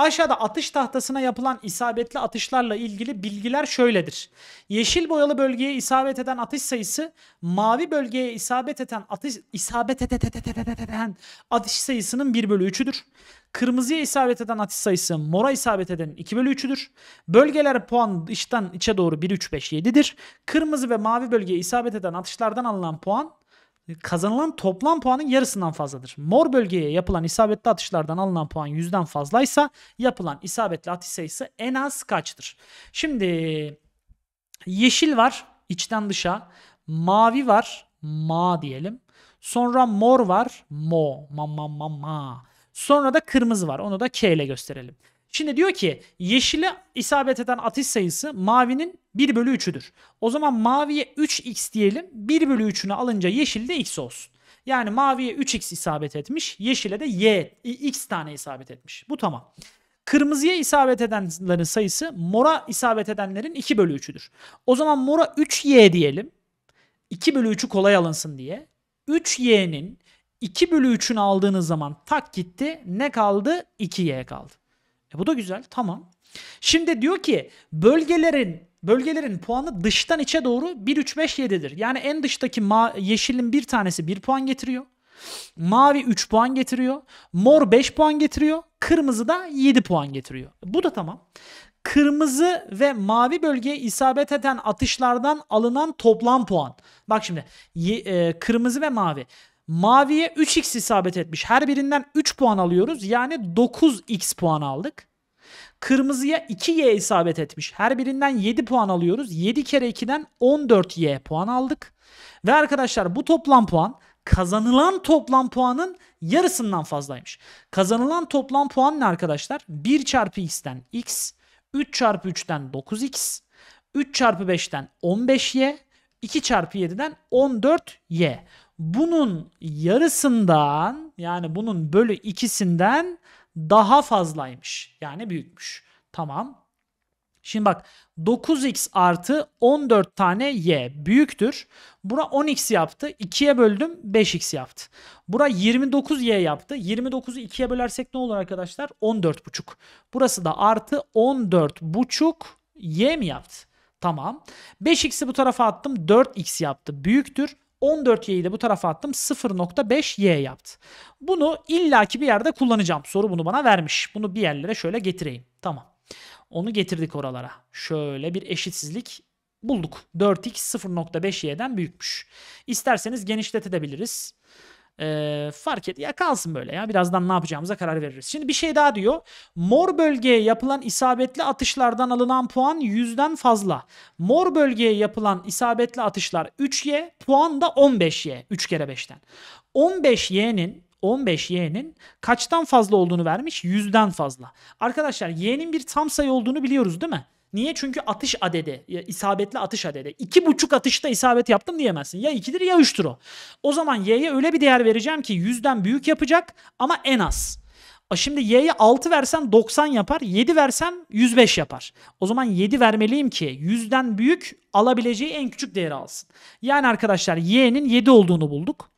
Aşağıda atış tahtasına yapılan isabetli atışlarla ilgili bilgiler şöyledir. Yeşil boyalı bölgeye isabet eden atış sayısı mavi bölgeye isabet eden atış isabet eden atış sayısının 1 bölü 3'üdür. Kırmızıya isabet eden atış sayısı mora isabet eden 2 bölü 3'üdür. Bölgeler puan dıştan içe doğru 1, 3, 5, 7'dir. Kırmızı ve mavi bölgeye isabet eden atışlardan alınan puan kazanılan toplam puanın yarısından fazladır. Mor bölgeye yapılan isabetli atışlardan alınan puan yüzden fazlaysa yapılan isabetli atış sayısı en az kaçtır? Şimdi yeşil var içten dışa, mavi var ma diyelim. Sonra mor var mo ma ma ma ma. Sonra da kırmızı var. Onu da K ile gösterelim. Şimdi diyor ki yeşile isabet eden atış sayısı mavinin 1 bölü 3'üdür. O zaman maviye 3x diyelim 1 bölü 3'ünü alınca yeşil de x olsun. Yani maviye 3x isabet etmiş yeşile de y x tane isabet etmiş. Bu tamam. Kırmızıya isabet edenlerin sayısı mora isabet edenlerin 2 bölü 3'üdür. O zaman mora 3y diyelim. 2 bölü 3'ü kolay alınsın diye. 3y'nin 2 bölü 3'ünü aldığınız zaman tak gitti. Ne kaldı? 2y kaldı. E bu da güzel. Tamam. Şimdi diyor ki bölgelerin bölgelerin puanı dıştan içe doğru 1 3 5 7'dir. Yani en dıştaki yeşilin bir tanesi 1 puan getiriyor. Mavi 3 puan getiriyor. Mor 5 puan getiriyor. Kırmızı da 7 puan getiriyor. Bu da tamam. Kırmızı ve mavi bölgeye isabet eden atışlardan alınan toplam puan. Bak şimdi e, kırmızı ve mavi. Maviye 3x isabet etmiş. Her birinden 3 puan alıyoruz. Yani 9x puan aldık. Kırmızıya 2y isabet etmiş. Her birinden 7 puan alıyoruz. 7 kere 2'den 14y puan aldık. Ve arkadaşlar bu toplam puan kazanılan toplam puanın yarısından fazlaymış. Kazanılan toplam puan ne arkadaşlar? 1 çarpı x'ten x, 3 çarpı 3'ten 9x, 3 çarpı 5'ten 15y, 2 çarpı 7'den 14y bunun yarısından yani bunun bölü ikisinden daha fazlaymış. Yani büyükmüş. Tamam. Şimdi bak 9x artı 14 tane y büyüktür. Bura 10x yaptı. 2'ye böldüm 5x yaptı. Bura 29y yaptı. 29'u 2'ye bölersek ne olur arkadaşlar? 14,5. Burası da artı 14,5 y mi yaptı? Tamam. 5x'i bu tarafa attım. 4x yaptı. Büyüktür. 14y ile bu tarafa attım 0.5y yaptı. Bunu illaki bir yerde kullanacağım. Soru bunu bana vermiş. Bunu bir yerlere şöyle getireyim. Tamam. Onu getirdik oralara. Şöyle bir eşitsizlik bulduk. 4x 0.5y'den büyükmüş. İsterseniz genişletebiliriz. Ee, fark et ya kalsın böyle ya birazdan ne yapacağımıza karar veririz. Şimdi bir şey daha diyor. Mor bölgeye yapılan isabetli atışlardan alınan puan yüzden fazla. Mor bölgeye yapılan isabetli atışlar 3Y puan da 15Y 3 kere 5'ten. 15Y'nin 15y'nin kaçtan fazla olduğunu vermiş? 100'den fazla. Arkadaşlar y'nin bir tam sayı olduğunu biliyoruz değil mi? Niye? Çünkü atış adedi, isabetli atış adedi. İki buçuk atışta isabet yaptım diyemezsin. Ya ikidir ya üçtür o. O zaman y'ye öyle bir değer vereceğim ki yüzden büyük yapacak ama en az. Şimdi y'ye 6 versen 90 yapar, 7 versem 105 yapar. O zaman 7 vermeliyim ki yüzden büyük alabileceği en küçük değeri alsın. Yani arkadaşlar y'nin 7 olduğunu bulduk.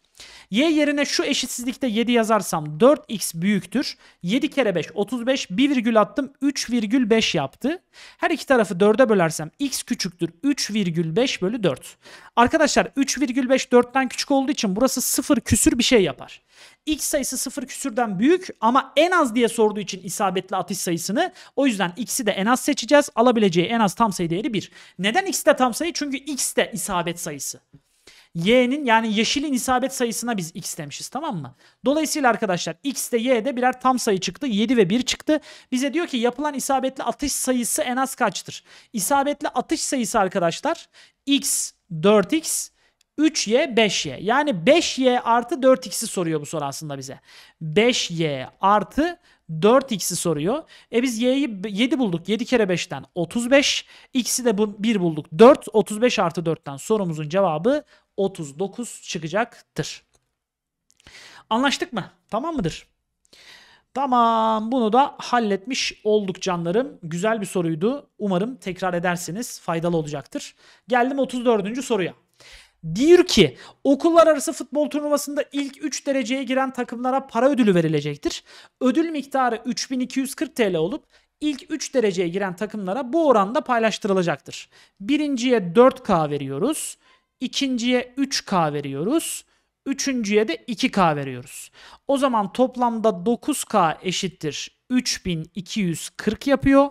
Y yerine şu eşitsizlikte 7 yazarsam 4x büyüktür. 7 kere 5 35. 1 virgül attım 3,5 yaptı. Her iki tarafı 4'e bölersem x küçüktür 3,5 bölü 4. Arkadaşlar 3,5 4'ten küçük olduğu için burası 0 küsür bir şey yapar. X sayısı 0 küsürden büyük ama en az diye sorduğu için isabetli atış sayısını o yüzden x'i de en az seçeceğiz. Alabileceği en az tam sayı değeri 1. Neden x de tam sayı? Çünkü x de isabet sayısı y'nin yani yeşilin isabet sayısına biz x demişiz tamam mı? Dolayısıyla arkadaşlar x de y de birer tam sayı çıktı. 7 ve 1 çıktı. Bize diyor ki yapılan isabetli atış sayısı en az kaçtır? İsabetli atış sayısı arkadaşlar x 4x 3y 5y. Yani 5y artı 4x'i soruyor bu soru aslında bize. 5y artı 4x'i soruyor. E biz y'yi 7 bulduk. 7 kere 5'ten 35. x'i de 1 bulduk. 4. 35 artı 4'ten sorumuzun cevabı 39 çıkacaktır. Anlaştık mı? Tamam mıdır? Tamam bunu da halletmiş olduk canlarım. Güzel bir soruydu. Umarım tekrar edersiniz. Faydalı olacaktır. Geldim 34. soruya. Diyor ki okullar arası futbol turnuvasında ilk 3 dereceye giren takımlara para ödülü verilecektir. Ödül miktarı 3240 TL olup ilk 3 dereceye giren takımlara bu oranda paylaştırılacaktır. Birinciye 4K veriyoruz. ikinciye 3K veriyoruz. Üçüncüye de 2K veriyoruz. O zaman toplamda 9K eşittir 3240 yapıyor.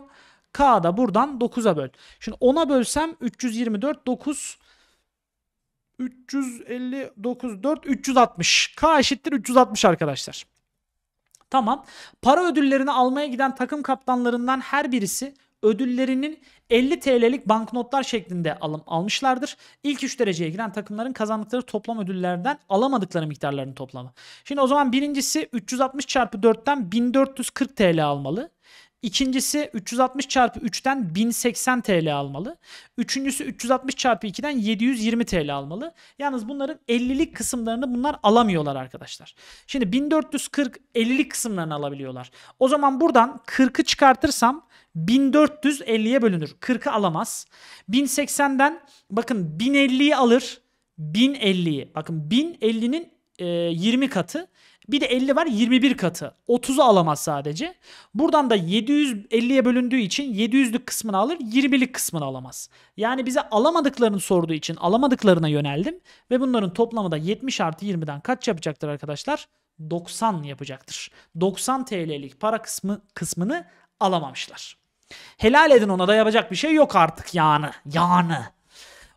K da buradan 9'a böl. Şimdi 10'a bölsem 324 9 359 4 360. K eşittir 360 arkadaşlar. Tamam. Para ödüllerini almaya giden takım kaptanlarından her birisi ödüllerinin 50 TL'lik banknotlar şeklinde alım almışlardır. İlk 3 dereceye giren takımların kazandıkları toplam ödüllerden alamadıkları miktarların toplamı. Şimdi o zaman birincisi 360 çarpı 4'ten 1440 TL almalı. İkincisi 360 çarpı 3'ten 1080 TL almalı. Üçüncüsü 360 çarpı 2'den 720 TL almalı. Yalnız bunların 50'lik kısımlarını bunlar alamıyorlar arkadaşlar. Şimdi 1440 50'lik kısımlarını alabiliyorlar. O zaman buradan 40'ı çıkartırsam 1450'ye bölünür. 40'ı alamaz. 1080'den bakın 1050'yi alır. 1050'yi. Bakın 1050'nin 20 e, katı. Bir de 50 var 21 katı. 30'u alamaz sadece. Buradan da 750'ye bölündüğü için 700'lük kısmını alır 20'lik kısmını alamaz. Yani bize alamadıklarını sorduğu için alamadıklarına yöneldim. Ve bunların toplamı da 70 artı 20'den kaç yapacaktır arkadaşlar? 90 yapacaktır. 90 TL'lik para kısmı kısmını alamamışlar. Helal edin ona da yapacak bir şey yok artık yani. Yani.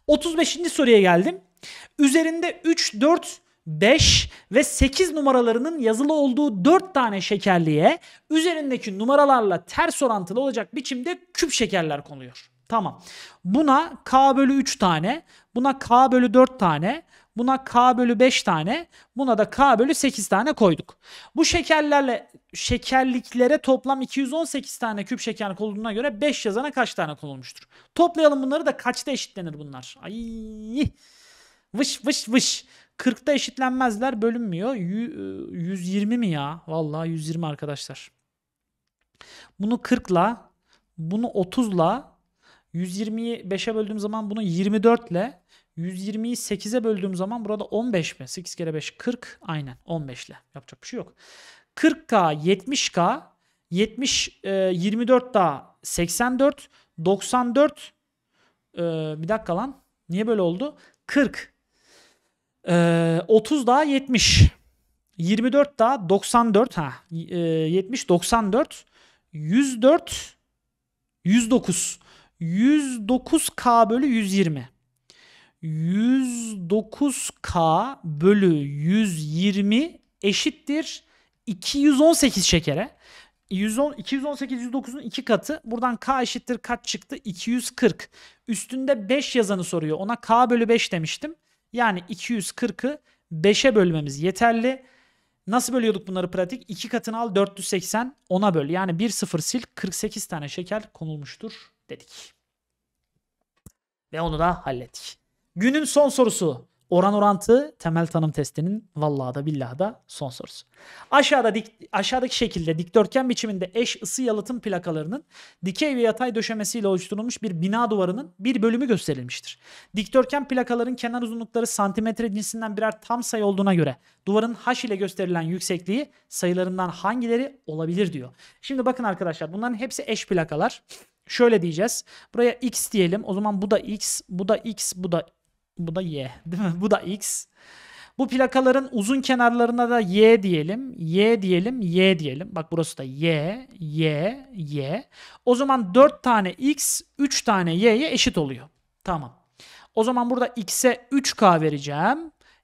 35. soruya geldim. Üzerinde 3, 4, 5 ve 8 numaralarının yazılı olduğu 4 tane şekerliğe üzerindeki numaralarla ters orantılı olacak biçimde küp şekerler konuyor. Tamam. Buna K bölü 3 tane, buna K bölü 4 tane, buna K bölü 5 tane, buna da K bölü 8 tane koyduk. Bu şekerlerle şekerliklere toplam 218 tane küp şeker konulduğuna göre 5 yazana kaç tane konulmuştur? Toplayalım bunları da kaçta eşitlenir bunlar? Ay! Vış vış vış. 40'ta eşitlenmezler bölünmüyor. 120 e, mi ya? Vallahi 120 arkadaşlar. Bunu 40'la, bunu 30'la, 120'yi 5'e böldüğüm zaman bunu 24'le, 120'yi 8'e böldüğüm zaman burada 15 mi? 8 kere 5 40. Aynen 15'le. Yapacak bir şey yok. 40K 70K 70 e, 24 daha 84 94 e, bir dakika lan. Niye böyle oldu? 40 ee, 30 daha 70. 24 daha 94. Ha, e, 70 94. 104 109. 109K bölü 120. 109K bölü 120 eşittir 218 şekere. 110, 218 109'un 2 katı. Buradan K eşittir kaç çıktı? 240. Üstünde 5 yazanı soruyor. Ona K bölü 5 demiştim. Yani 240'ı 5'e bölmemiz yeterli. Nasıl bölüyorduk bunları pratik? 2 katını al 480 10'a böl. Yani 1 sıfır sil 48 tane şeker konulmuştur dedik. Ve onu da hallettik. Günün son sorusu. Oran orantı temel tanım testinin vallahi da billahi da son sorusu. Aşağıda dik, aşağıdaki şekilde dikdörtgen biçiminde eş ısı yalıtım plakalarının dikey ve yatay döşemesiyle oluşturulmuş bir bina duvarının bir bölümü gösterilmiştir. Dikdörtgen plakaların kenar uzunlukları santimetre cinsinden birer tam sayı olduğuna göre duvarın haş ile gösterilen yüksekliği sayılarından hangileri olabilir diyor. Şimdi bakın arkadaşlar bunların hepsi eş plakalar. Şöyle diyeceğiz. Buraya x diyelim. O zaman bu da x, bu da x, bu da bu da Y değil mi? Bu da X. Bu plakaların uzun kenarlarına da Y diyelim. Y diyelim. Y diyelim. Bak burası da Y, Y, Y. O zaman 4 tane X, 3 tane Y'ye eşit oluyor. Tamam. O zaman burada X'e 3K vereceğim.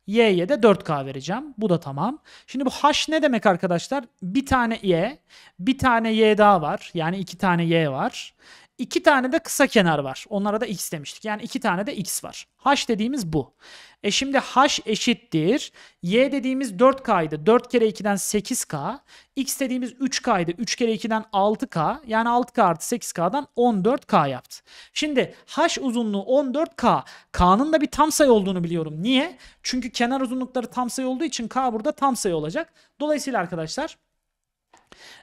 Y'ye de 4K vereceğim. Bu da tamam. Şimdi bu H ne demek arkadaşlar? Bir tane Y, bir tane Y daha var. Yani iki tane Y var. İki tane de kısa kenar var. Onlara da x demiştik. Yani iki tane de x var. h dediğimiz bu. E şimdi h eşittir. y dediğimiz 4k'ydı. 4 kere 2'den 8k. x dediğimiz 3k'ydı. 3 kere 2'den 6k. Yani 6k artı 8k'dan 14k yaptı. Şimdi h uzunluğu 14k. k'nın da bir tam sayı olduğunu biliyorum. Niye? Çünkü kenar uzunlukları tam sayı olduğu için k burada tam sayı olacak. Dolayısıyla arkadaşlar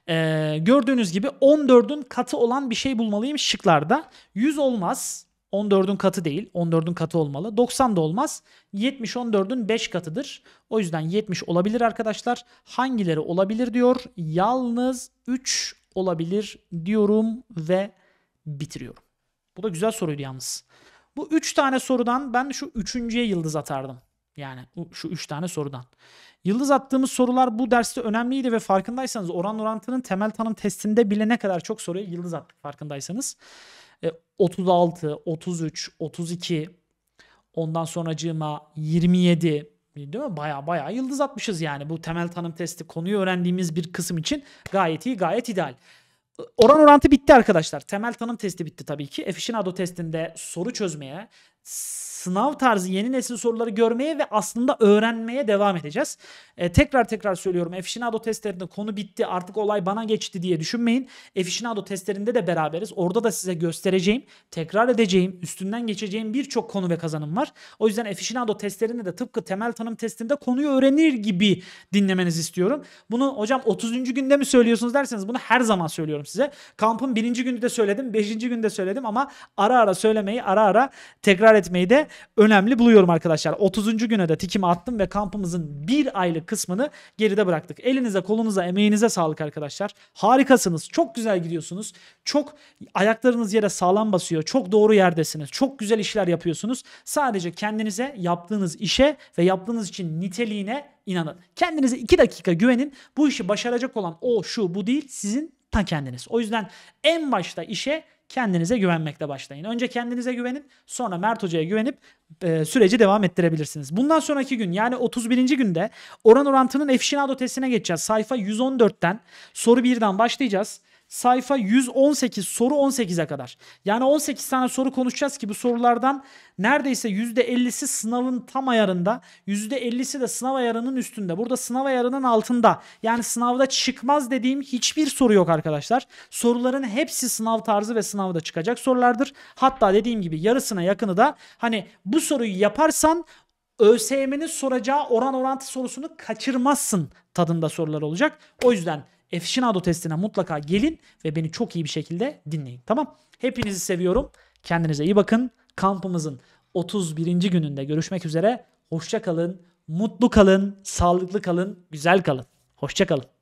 ee, gördüğünüz gibi 14'ün katı olan bir şey bulmalıyım şıklarda. 100 olmaz. 14'ün katı değil. 14'ün katı olmalı. 90 da olmaz. 70 14'ün 5 katıdır. O yüzden 70 olabilir arkadaşlar. Hangileri olabilir diyor. Yalnız 3 olabilir diyorum ve bitiriyorum. Bu da güzel soruydu yalnız. Bu 3 tane sorudan ben şu 3.ye yıldız atardım. Yani şu 3 tane sorudan. Yıldız attığımız sorular bu derste önemliydi ve farkındaysanız oran orantının temel tanım testinde bile ne kadar çok soruya yıldız attık farkındaysanız. E, 36, 33, 32, ondan sonracığıma 27 değil mi? Baya baya yıldız atmışız yani. Bu temel tanım testi konuyu öğrendiğimiz bir kısım için gayet iyi, gayet ideal. E, oran orantı bitti arkadaşlar. Temel tanım testi bitti tabii ki. Aficionado testinde soru çözmeye sınav tarzı yeni nesil soruları görmeye ve aslında öğrenmeye devam edeceğiz. E, tekrar tekrar söylüyorum Efşinado testlerinde konu bitti artık olay bana geçti diye düşünmeyin. Efşinado testlerinde de beraberiz. Orada da size göstereceğim, tekrar edeceğim, üstünden geçeceğim birçok konu ve kazanım var. O yüzden Efşinado testlerinde de tıpkı temel tanım testinde konuyu öğrenir gibi dinlemenizi istiyorum. Bunu hocam 30. günde mi söylüyorsunuz derseniz bunu her zaman söylüyorum size. Kampın birinci günü de söyledim, beşinci günde söyledim ama ara ara söylemeyi, ara ara tekrar etmeyi de önemli buluyorum arkadaşlar. 30. güne de tikimi attım ve kampımızın bir aylık kısmını geride bıraktık. Elinize, kolunuza, emeğinize sağlık arkadaşlar. Harikasınız. Çok güzel gidiyorsunuz. Çok ayaklarınız yere sağlam basıyor. Çok doğru yerdesiniz. Çok güzel işler yapıyorsunuz. Sadece kendinize, yaptığınız işe ve yaptığınız için niteliğine inanın. Kendinize 2 dakika güvenin. Bu işi başaracak olan o, şu, bu değil. Sizin ta kendiniz. O yüzden en başta işe kendinize güvenmekle başlayın. Önce kendinize güvenin sonra Mert Hoca'ya güvenip e, süreci devam ettirebilirsiniz. Bundan sonraki gün yani 31. günde oran orantının efşinado testine geçeceğiz. Sayfa 114'ten soru 1'den başlayacağız sayfa 118 soru 18'e kadar. Yani 18 tane soru konuşacağız ki bu sorulardan neredeyse %50'si sınavın tam ayarında, %50'si de sınav ayarının üstünde. Burada sınav ayarının altında. Yani sınavda çıkmaz dediğim hiçbir soru yok arkadaşlar. Soruların hepsi sınav tarzı ve sınavda çıkacak sorulardır. Hatta dediğim gibi yarısına yakını da hani bu soruyu yaparsan ÖSYM'nin soracağı oran orantı sorusunu kaçırmazsın tadında sorular olacak. O yüzden Aficionado testine mutlaka gelin ve beni çok iyi bir şekilde dinleyin. Tamam. Hepinizi seviyorum. Kendinize iyi bakın. Kampımızın 31. gününde görüşmek üzere. Hoşça kalın. Mutlu kalın. Sağlıklı kalın. Güzel kalın. Hoşça kalın.